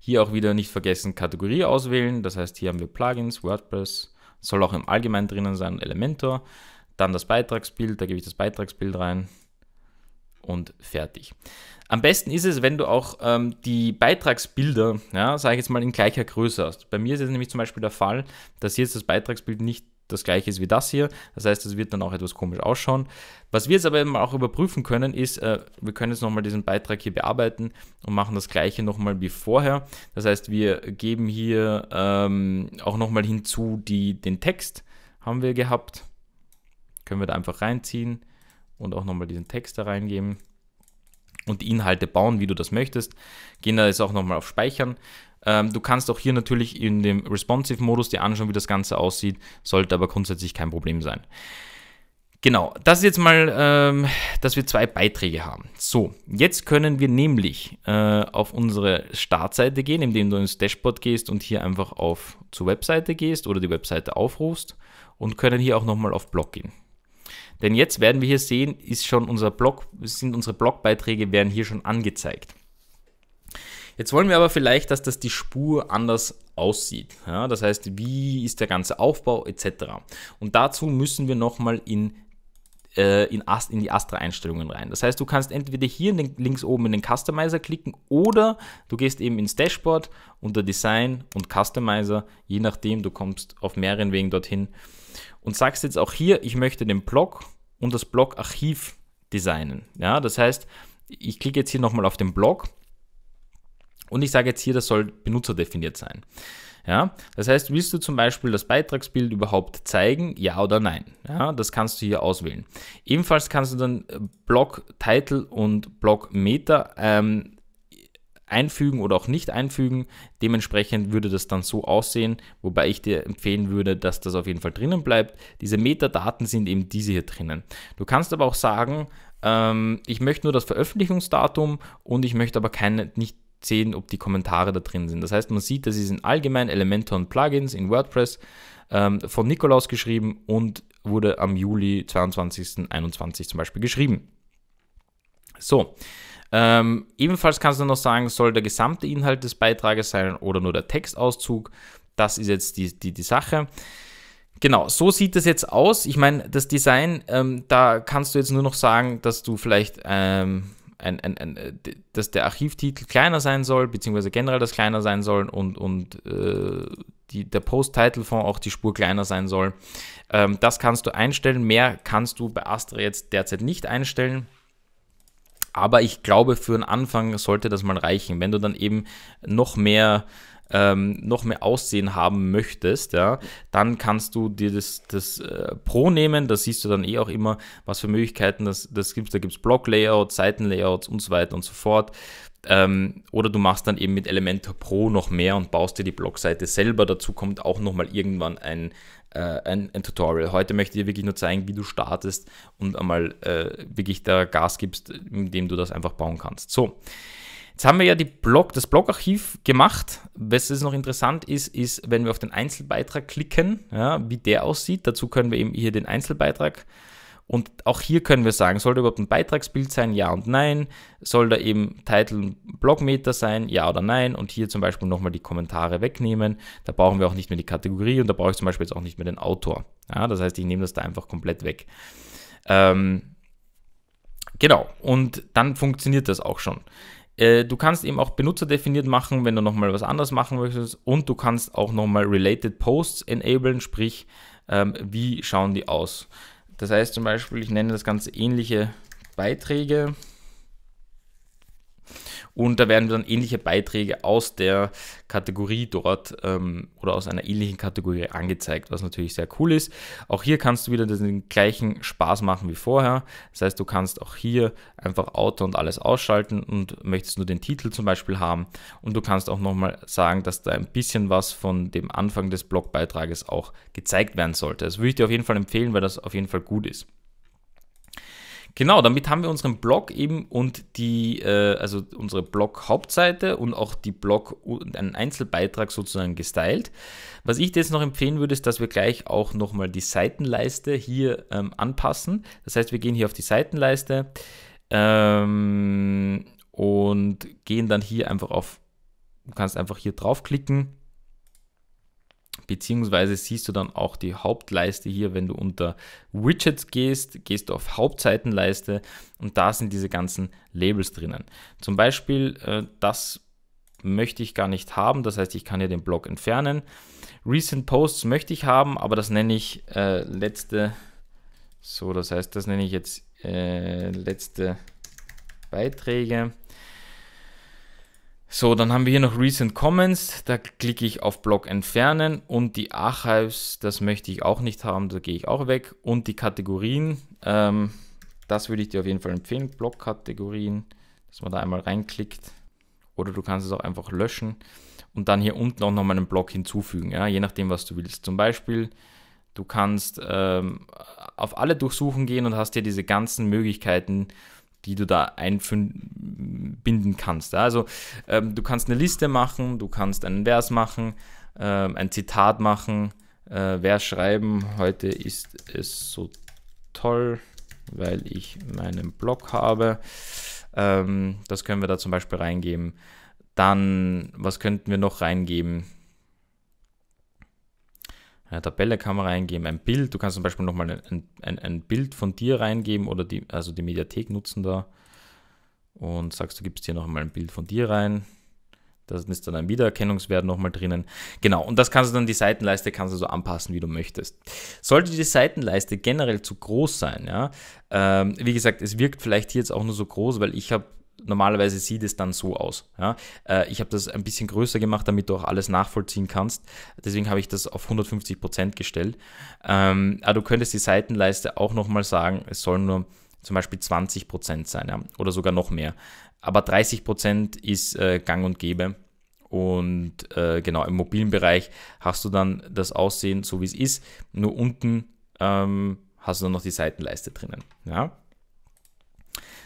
Speaker 1: Hier auch wieder nicht vergessen, Kategorie auswählen. Das heißt, hier haben wir Plugins, WordPress, soll auch im Allgemeinen drinnen sein, Elementor. Dann das Beitragsbild, da gebe ich das Beitragsbild rein und fertig. Am besten ist es, wenn du auch ähm, die Beitragsbilder, ja, sage ich jetzt mal, in gleicher Größe hast. Bei mir ist es nämlich zum Beispiel der Fall, dass hier jetzt das Beitragsbild nicht das gleiche ist wie das hier. Das heißt, es wird dann auch etwas komisch ausschauen. Was wir jetzt aber eben auch überprüfen können, ist, äh, wir können jetzt nochmal diesen Beitrag hier bearbeiten und machen das gleiche nochmal wie vorher. Das heißt, wir geben hier ähm, auch nochmal hinzu die, den Text, haben wir gehabt. Können wir da einfach reinziehen und auch nochmal diesen Text da reingeben und die Inhalte bauen, wie du das möchtest. Gehen da jetzt auch nochmal auf Speichern. Ähm, du kannst auch hier natürlich in dem Responsive-Modus dir anschauen, wie das Ganze aussieht, sollte aber grundsätzlich kein Problem sein. Genau, das ist jetzt mal, ähm, dass wir zwei Beiträge haben. So, jetzt können wir nämlich äh, auf unsere Startseite gehen, indem du ins Dashboard gehst und hier einfach auf zur Webseite gehst oder die Webseite aufrufst und können hier auch nochmal auf Blog gehen. Denn jetzt werden wir hier sehen, ist schon unser Blog, sind unsere Blogbeiträge werden hier schon angezeigt. Jetzt wollen wir aber vielleicht, dass das die Spur anders aussieht. Ja, das heißt, wie ist der ganze Aufbau etc. Und dazu müssen wir nochmal in äh, in, in, die Astra-Einstellungen rein. Das heißt, du kannst entweder hier den, links oben in den Customizer klicken oder du gehst eben ins Dashboard unter Design und Customizer, je nachdem, du kommst auf mehreren Wegen dorthin und sagst jetzt auch hier, ich möchte den Block und das Blockarchiv designen. Ja, das heißt, ich klicke jetzt hier nochmal auf den Block und ich sage jetzt hier, das soll benutzerdefiniert sein. Ja, das heißt, willst du zum Beispiel das Beitragsbild überhaupt zeigen? Ja oder nein? Ja, das kannst du hier auswählen. Ebenfalls kannst du dann äh, Block Title und Block Meta ähm, einfügen oder auch nicht einfügen. Dementsprechend würde das dann so aussehen, wobei ich dir empfehlen würde, dass das auf jeden Fall drinnen bleibt. Diese Metadaten sind eben diese hier drinnen. Du kannst aber auch sagen, ähm, ich möchte nur das Veröffentlichungsdatum und ich möchte aber keine, nicht sehen, ob die Kommentare da drin sind. Das heißt, man sieht, das sind allgemein Elementor und Plugins in WordPress ähm, von Nikolaus geschrieben und wurde am Juli 22. 21 zum Beispiel geschrieben. So, ähm, ebenfalls kannst du noch sagen, soll der gesamte Inhalt des Beitrages sein oder nur der Textauszug. Das ist jetzt die, die, die Sache. Genau, so sieht das jetzt aus. Ich meine, das Design, ähm, da kannst du jetzt nur noch sagen, dass du vielleicht ähm, ein, ein, ein, äh, dass der Archivtitel kleiner sein soll, beziehungsweise generell das kleiner sein soll und, und äh, die, der post title fonds auch die Spur kleiner sein soll. Ähm, das kannst du einstellen. Mehr kannst du bei Astra jetzt derzeit nicht einstellen. Aber ich glaube, für einen Anfang sollte das mal reichen. Wenn du dann eben noch mehr ähm, noch mehr Aussehen haben möchtest, ja, dann kannst du dir das, das äh, Pro nehmen. Da siehst du dann eh auch immer, was für Möglichkeiten das, das gibt. Da gibt es Block-Layouts, Seiten-Layouts und so weiter und so fort. Ähm, oder du machst dann eben mit Elementor Pro noch mehr und baust dir die Blogseite selber. Dazu kommt auch nochmal irgendwann ein, äh, ein, ein, Tutorial. Heute möchte ich dir wirklich nur zeigen, wie du startest und einmal äh, wirklich da Gas gibst, indem du das einfach bauen kannst. So, Jetzt haben wir ja Blog, das Blogarchiv gemacht. Was ist noch interessant ist, ist, wenn wir auf den Einzelbeitrag klicken, ja, wie der aussieht. Dazu können wir eben hier den Einzelbeitrag und auch hier können wir sagen, soll da überhaupt ein Beitragsbild sein, ja und nein, soll da eben Titel Blogmeter sein, ja oder nein und hier zum Beispiel nochmal die Kommentare wegnehmen, da brauchen wir auch nicht mehr die Kategorie und da brauche ich zum Beispiel jetzt auch nicht mehr den Autor. Ja, das heißt, ich nehme das da einfach komplett weg. Ähm, genau, und dann funktioniert das auch schon. Äh, du kannst eben auch benutzerdefiniert machen, wenn du nochmal was anderes machen möchtest. Und du kannst auch nochmal Related Posts enablen, sprich, ähm, wie schauen die aus. Das heißt zum Beispiel, ich nenne das Ganze ähnliche Beiträge. Und da werden dann ähnliche Beiträge aus der Kategorie dort ähm, oder aus einer ähnlichen Kategorie angezeigt, was natürlich sehr cool ist. Auch hier kannst du wieder den gleichen Spaß machen wie vorher. Das heißt, du kannst auch hier einfach Auto und alles ausschalten und möchtest nur den Titel zum Beispiel haben. Und du kannst auch nochmal sagen, dass da ein bisschen was von dem Anfang des Blogbeitrages auch gezeigt werden sollte. Das würde ich dir auf jeden Fall empfehlen, weil das auf jeden Fall gut ist. Genau, damit haben wir unseren Blog eben und die, äh, also unsere Blog-Hauptseite und auch die Blog und einen Einzelbeitrag sozusagen gestylt. Was ich dir jetzt noch empfehlen würde, ist, dass wir gleich auch nochmal die Seitenleiste hier ähm, anpassen. Das heißt, wir gehen hier auf die Seitenleiste ähm, und gehen dann hier einfach auf, du kannst einfach hier draufklicken beziehungsweise siehst du dann auch die Hauptleiste hier, wenn du unter Widgets gehst, gehst du auf Hauptseitenleiste und da sind diese ganzen Labels drinnen. Zum Beispiel, äh, das möchte ich gar nicht haben, das heißt, ich kann hier den Blog entfernen. Recent Posts möchte ich haben, aber das nenne ich äh, letzte, so, das heißt, das nenne ich jetzt äh, letzte Beiträge. So, dann haben wir hier noch Recent Comments. Da klicke ich auf Blog entfernen und die Archives, das möchte ich auch nicht haben, da gehe ich auch weg. Und die Kategorien, ähm, das würde ich dir auf jeden Fall empfehlen. Blog-Kategorien, dass man da einmal reinklickt. Oder du kannst es auch einfach löschen und dann hier unten auch nochmal einen Blog hinzufügen, ja? je nachdem, was du willst. Zum Beispiel, du kannst ähm, auf alle durchsuchen gehen und hast dir diese ganzen Möglichkeiten, die du da einbinden kannst. Ja? Also ähm, du kannst eine Liste machen, du kannst einen Vers machen, ähm, ein Zitat machen, äh, Vers schreiben. Heute ist es so toll, weil ich meinen Blog habe. Ähm, das können wir da zum Beispiel reingeben. Dann, was könnten wir noch reingeben? Eine Tabelle kann man reingeben, ein Bild. Du kannst zum Beispiel nochmal ein, ein, ein Bild von dir reingeben oder die, also die Mediathek nutzen da und sagst, du gibst hier nochmal ein Bild von dir rein. Da ist dann ein Wiedererkennungswert nochmal drinnen. Genau, und das kannst du dann, die Seitenleiste kannst du so anpassen, wie du möchtest. Sollte die Seitenleiste generell zu groß sein, ja, ähm, wie gesagt, es wirkt vielleicht hier jetzt auch nur so groß, weil ich habe normalerweise sieht es dann so aus. Ja? Äh, ich habe das ein bisschen größer gemacht, damit du auch alles nachvollziehen kannst. Deswegen habe ich das auf 150% gestellt. Ähm, aber du könntest die Seitenleiste auch nochmal sagen, es sollen nur zum Beispiel 20% sein ja? oder sogar noch mehr. Aber 30% ist äh, gang und gäbe. Und äh, genau, im mobilen Bereich hast du dann das Aussehen so, wie es ist. Nur unten ähm, hast du dann noch die Seitenleiste drinnen. Ja?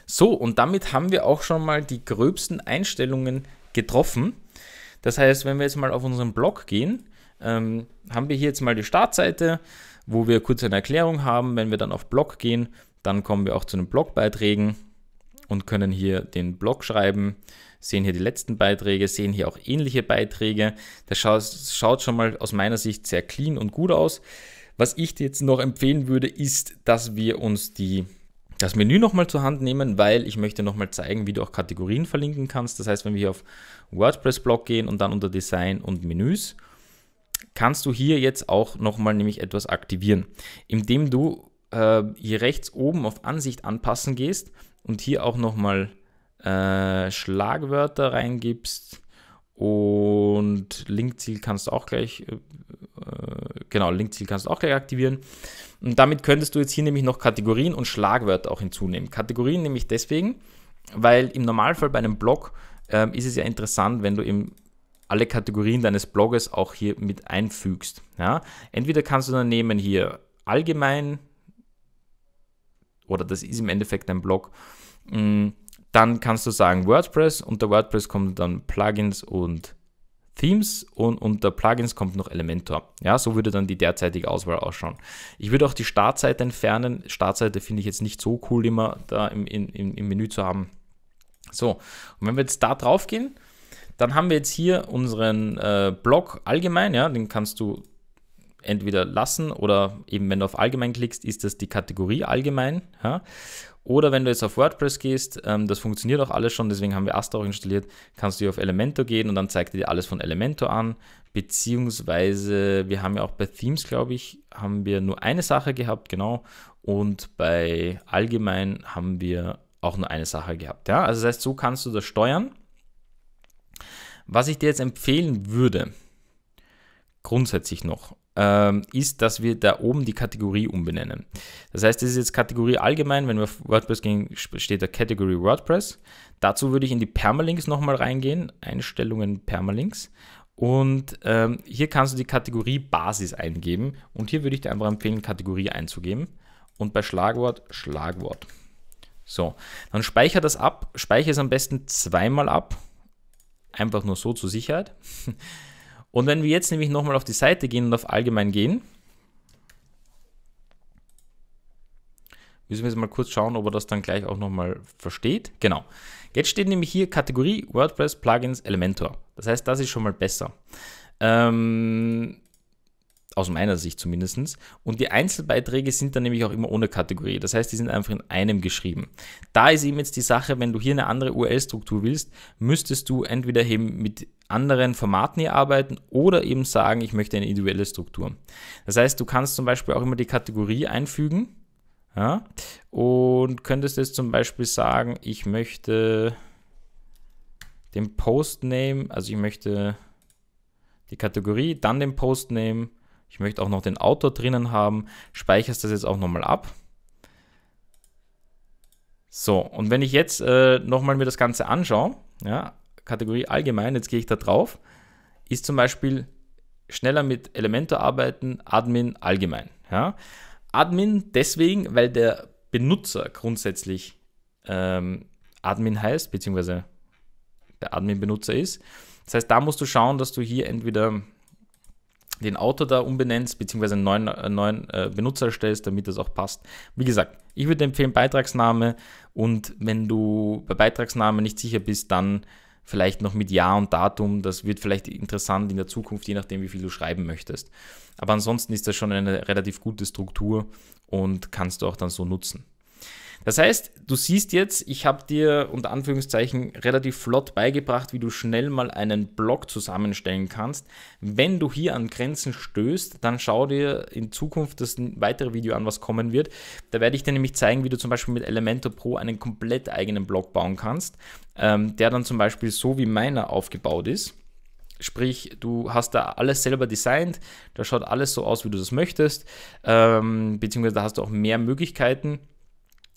Speaker 1: So, und damit haben wir auch schon mal die gröbsten Einstellungen getroffen. Das heißt, wenn wir jetzt mal auf unseren Blog gehen, ähm, haben wir hier jetzt mal die Startseite, wo wir kurz eine Erklärung haben. Wenn wir dann auf Blog gehen, dann kommen wir auch zu den Blogbeiträgen und können hier den Blog schreiben, sehen hier die letzten Beiträge, sehen hier auch ähnliche Beiträge. Das schaut schon mal aus meiner Sicht sehr clean und gut aus. Was ich dir jetzt noch empfehlen würde, ist, dass wir uns die das Menü nochmal zur Hand nehmen, weil ich möchte nochmal zeigen, wie du auch Kategorien verlinken kannst. Das heißt, wenn wir hier auf WordPress-Blog gehen und dann unter Design und Menüs, kannst du hier jetzt auch nochmal nämlich etwas aktivieren, indem du äh, hier rechts oben auf Ansicht anpassen gehst und hier auch nochmal äh, Schlagwörter reingibst. Und Linkziel kannst du auch gleich, äh, äh genau, Linkziel kannst du auch gleich aktivieren. Und damit könntest du jetzt hier nämlich noch Kategorien und Schlagwörter auch hinzunehmen. Kategorien nämlich deswegen, weil im Normalfall bei einem Blog äh, ist es ja interessant, wenn du eben alle Kategorien deines Blogs auch hier mit einfügst. Ja? Entweder kannst du dann nehmen hier allgemein, oder das ist im Endeffekt dein Blog, mm, dann kannst du sagen WordPress, unter WordPress kommen dann Plugins und Themes und unter Plugins kommt noch Elementor. Ja, so würde dann die derzeitige Auswahl ausschauen. Ich würde auch die Startseite entfernen. Startseite finde ich jetzt nicht so cool, immer da im, im, im Menü zu haben. So, und wenn wir jetzt da drauf gehen, dann haben wir jetzt hier unseren äh, Blog allgemein, ja, den kannst du entweder lassen oder eben wenn du auf allgemein klickst, ist das die Kategorie allgemein. Ja. Oder wenn du jetzt auf WordPress gehst, ähm, das funktioniert auch alles schon, deswegen haben wir Astro auch installiert, kannst du hier auf Elementor gehen und dann zeigt er dir alles von Elementor an. Beziehungsweise, wir haben ja auch bei Themes, glaube ich, haben wir nur eine Sache gehabt, genau. Und bei allgemein haben wir auch nur eine Sache gehabt. Ja? Also das heißt, so kannst du das steuern. Was ich dir jetzt empfehlen würde, grundsätzlich noch, ähm, ist, dass wir da oben die Kategorie umbenennen. Das heißt, das ist jetzt Kategorie allgemein. Wenn wir auf WordPress gehen, steht da Category WordPress. Dazu würde ich in die Permalinks nochmal reingehen. Einstellungen Permalinks. Und ähm, hier kannst du die Kategorie Basis eingeben. Und hier würde ich dir einfach empfehlen, Kategorie einzugeben. Und bei Schlagwort Schlagwort. So, dann speicher das ab. Speichere es am besten zweimal ab. Einfach nur so zur Sicherheit. Und wenn wir jetzt nämlich nochmal auf die Seite gehen und auf allgemein gehen, müssen wir jetzt mal kurz schauen, ob er das dann gleich auch nochmal versteht. Genau. Jetzt steht nämlich hier Kategorie WordPress Plugins Elementor. Das heißt, das ist schon mal besser. Ähm, aus meiner Sicht zumindest. Und die Einzelbeiträge sind dann nämlich auch immer ohne Kategorie. Das heißt, die sind einfach in einem geschrieben. Da ist eben jetzt die Sache, wenn du hier eine andere URL-Struktur willst, müsstest du entweder eben mit anderen Formaten hier arbeiten oder eben sagen, ich möchte eine individuelle Struktur. Das heißt, du kannst zum Beispiel auch immer die Kategorie einfügen. Ja, und könntest jetzt zum Beispiel sagen, ich möchte den Postname, also ich möchte die Kategorie, dann den Postname ich möchte auch noch den Autor drinnen haben. Speicherst das jetzt auch nochmal ab. So, und wenn ich jetzt äh, nochmal mir das Ganze anschaue, ja, Kategorie allgemein, jetzt gehe ich da drauf, ist zum Beispiel schneller mit Elementor arbeiten, Admin allgemein. Ja. Admin deswegen, weil der Benutzer grundsätzlich ähm, Admin heißt, beziehungsweise der Admin-Benutzer ist. Das heißt, da musst du schauen, dass du hier entweder den Autor da umbenennst, beziehungsweise einen neuen, äh, neuen äh, Benutzer erstellst, damit das auch passt. Wie gesagt, ich würde empfehlen Beitragsname und wenn du bei Beitragsname nicht sicher bist, dann vielleicht noch mit Jahr und Datum. Das wird vielleicht interessant in der Zukunft, je nachdem, wie viel du schreiben möchtest. Aber ansonsten ist das schon eine relativ gute Struktur und kannst du auch dann so nutzen. Das heißt, du siehst jetzt, ich habe dir unter Anführungszeichen relativ flott beigebracht, wie du schnell mal einen Block zusammenstellen kannst. Wenn du hier an Grenzen stößt, dann schau dir in Zukunft das weitere Video an, was kommen wird. Da werde ich dir nämlich zeigen, wie du zum Beispiel mit Elementor Pro einen komplett eigenen Block bauen kannst, ähm, der dann zum Beispiel so wie meiner aufgebaut ist. Sprich, du hast da alles selber designt, da schaut alles so aus, wie du das möchtest, ähm, beziehungsweise da hast du auch mehr Möglichkeiten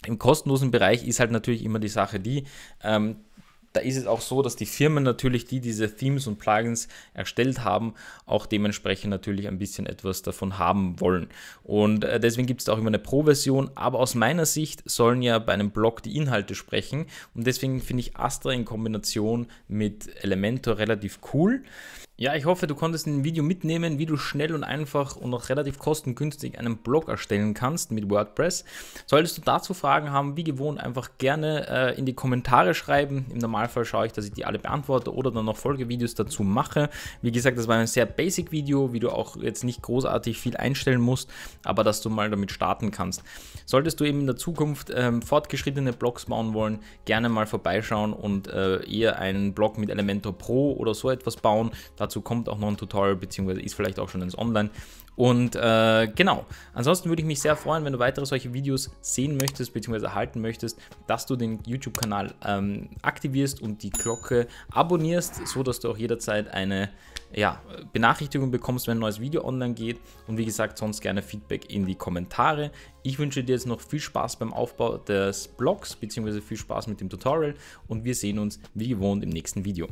Speaker 1: im kostenlosen Bereich ist halt natürlich immer die Sache die, ähm, da ist es auch so, dass die Firmen natürlich, die diese Themes und Plugins erstellt haben, auch dementsprechend natürlich ein bisschen etwas davon haben wollen. Und äh, deswegen gibt es auch immer eine Pro-Version, aber aus meiner Sicht sollen ja bei einem Blog die Inhalte sprechen und deswegen finde ich Astra in Kombination mit Elementor relativ cool. Ja, ich hoffe, du konntest ein Video mitnehmen, wie du schnell und einfach und auch relativ kostengünstig einen Blog erstellen kannst mit WordPress. Solltest du dazu Fragen haben, wie gewohnt, einfach gerne äh, in die Kommentare schreiben. Im Normalfall schaue ich, dass ich die alle beantworte oder dann noch Folgevideos dazu mache. Wie gesagt, das war ein sehr basic Video, wie du auch jetzt nicht großartig viel einstellen musst, aber dass du mal damit starten kannst. Solltest du eben in der Zukunft ähm, fortgeschrittene Blogs bauen wollen, gerne mal vorbeischauen und äh, eher einen Blog mit Elementor Pro oder so etwas bauen. Das Dazu kommt auch noch ein Tutorial, beziehungsweise ist vielleicht auch schon ins Online. Und äh, genau, ansonsten würde ich mich sehr freuen, wenn du weitere solche Videos sehen möchtest beziehungsweise erhalten möchtest, dass du den YouTube-Kanal ähm, aktivierst und die Glocke abonnierst, so dass du auch jederzeit eine ja, Benachrichtigung bekommst, wenn ein neues Video online geht. Und wie gesagt, sonst gerne Feedback in die Kommentare. Ich wünsche dir jetzt noch viel Spaß beim Aufbau des Blogs beziehungsweise viel Spaß mit dem Tutorial und wir sehen uns wie gewohnt im nächsten Video.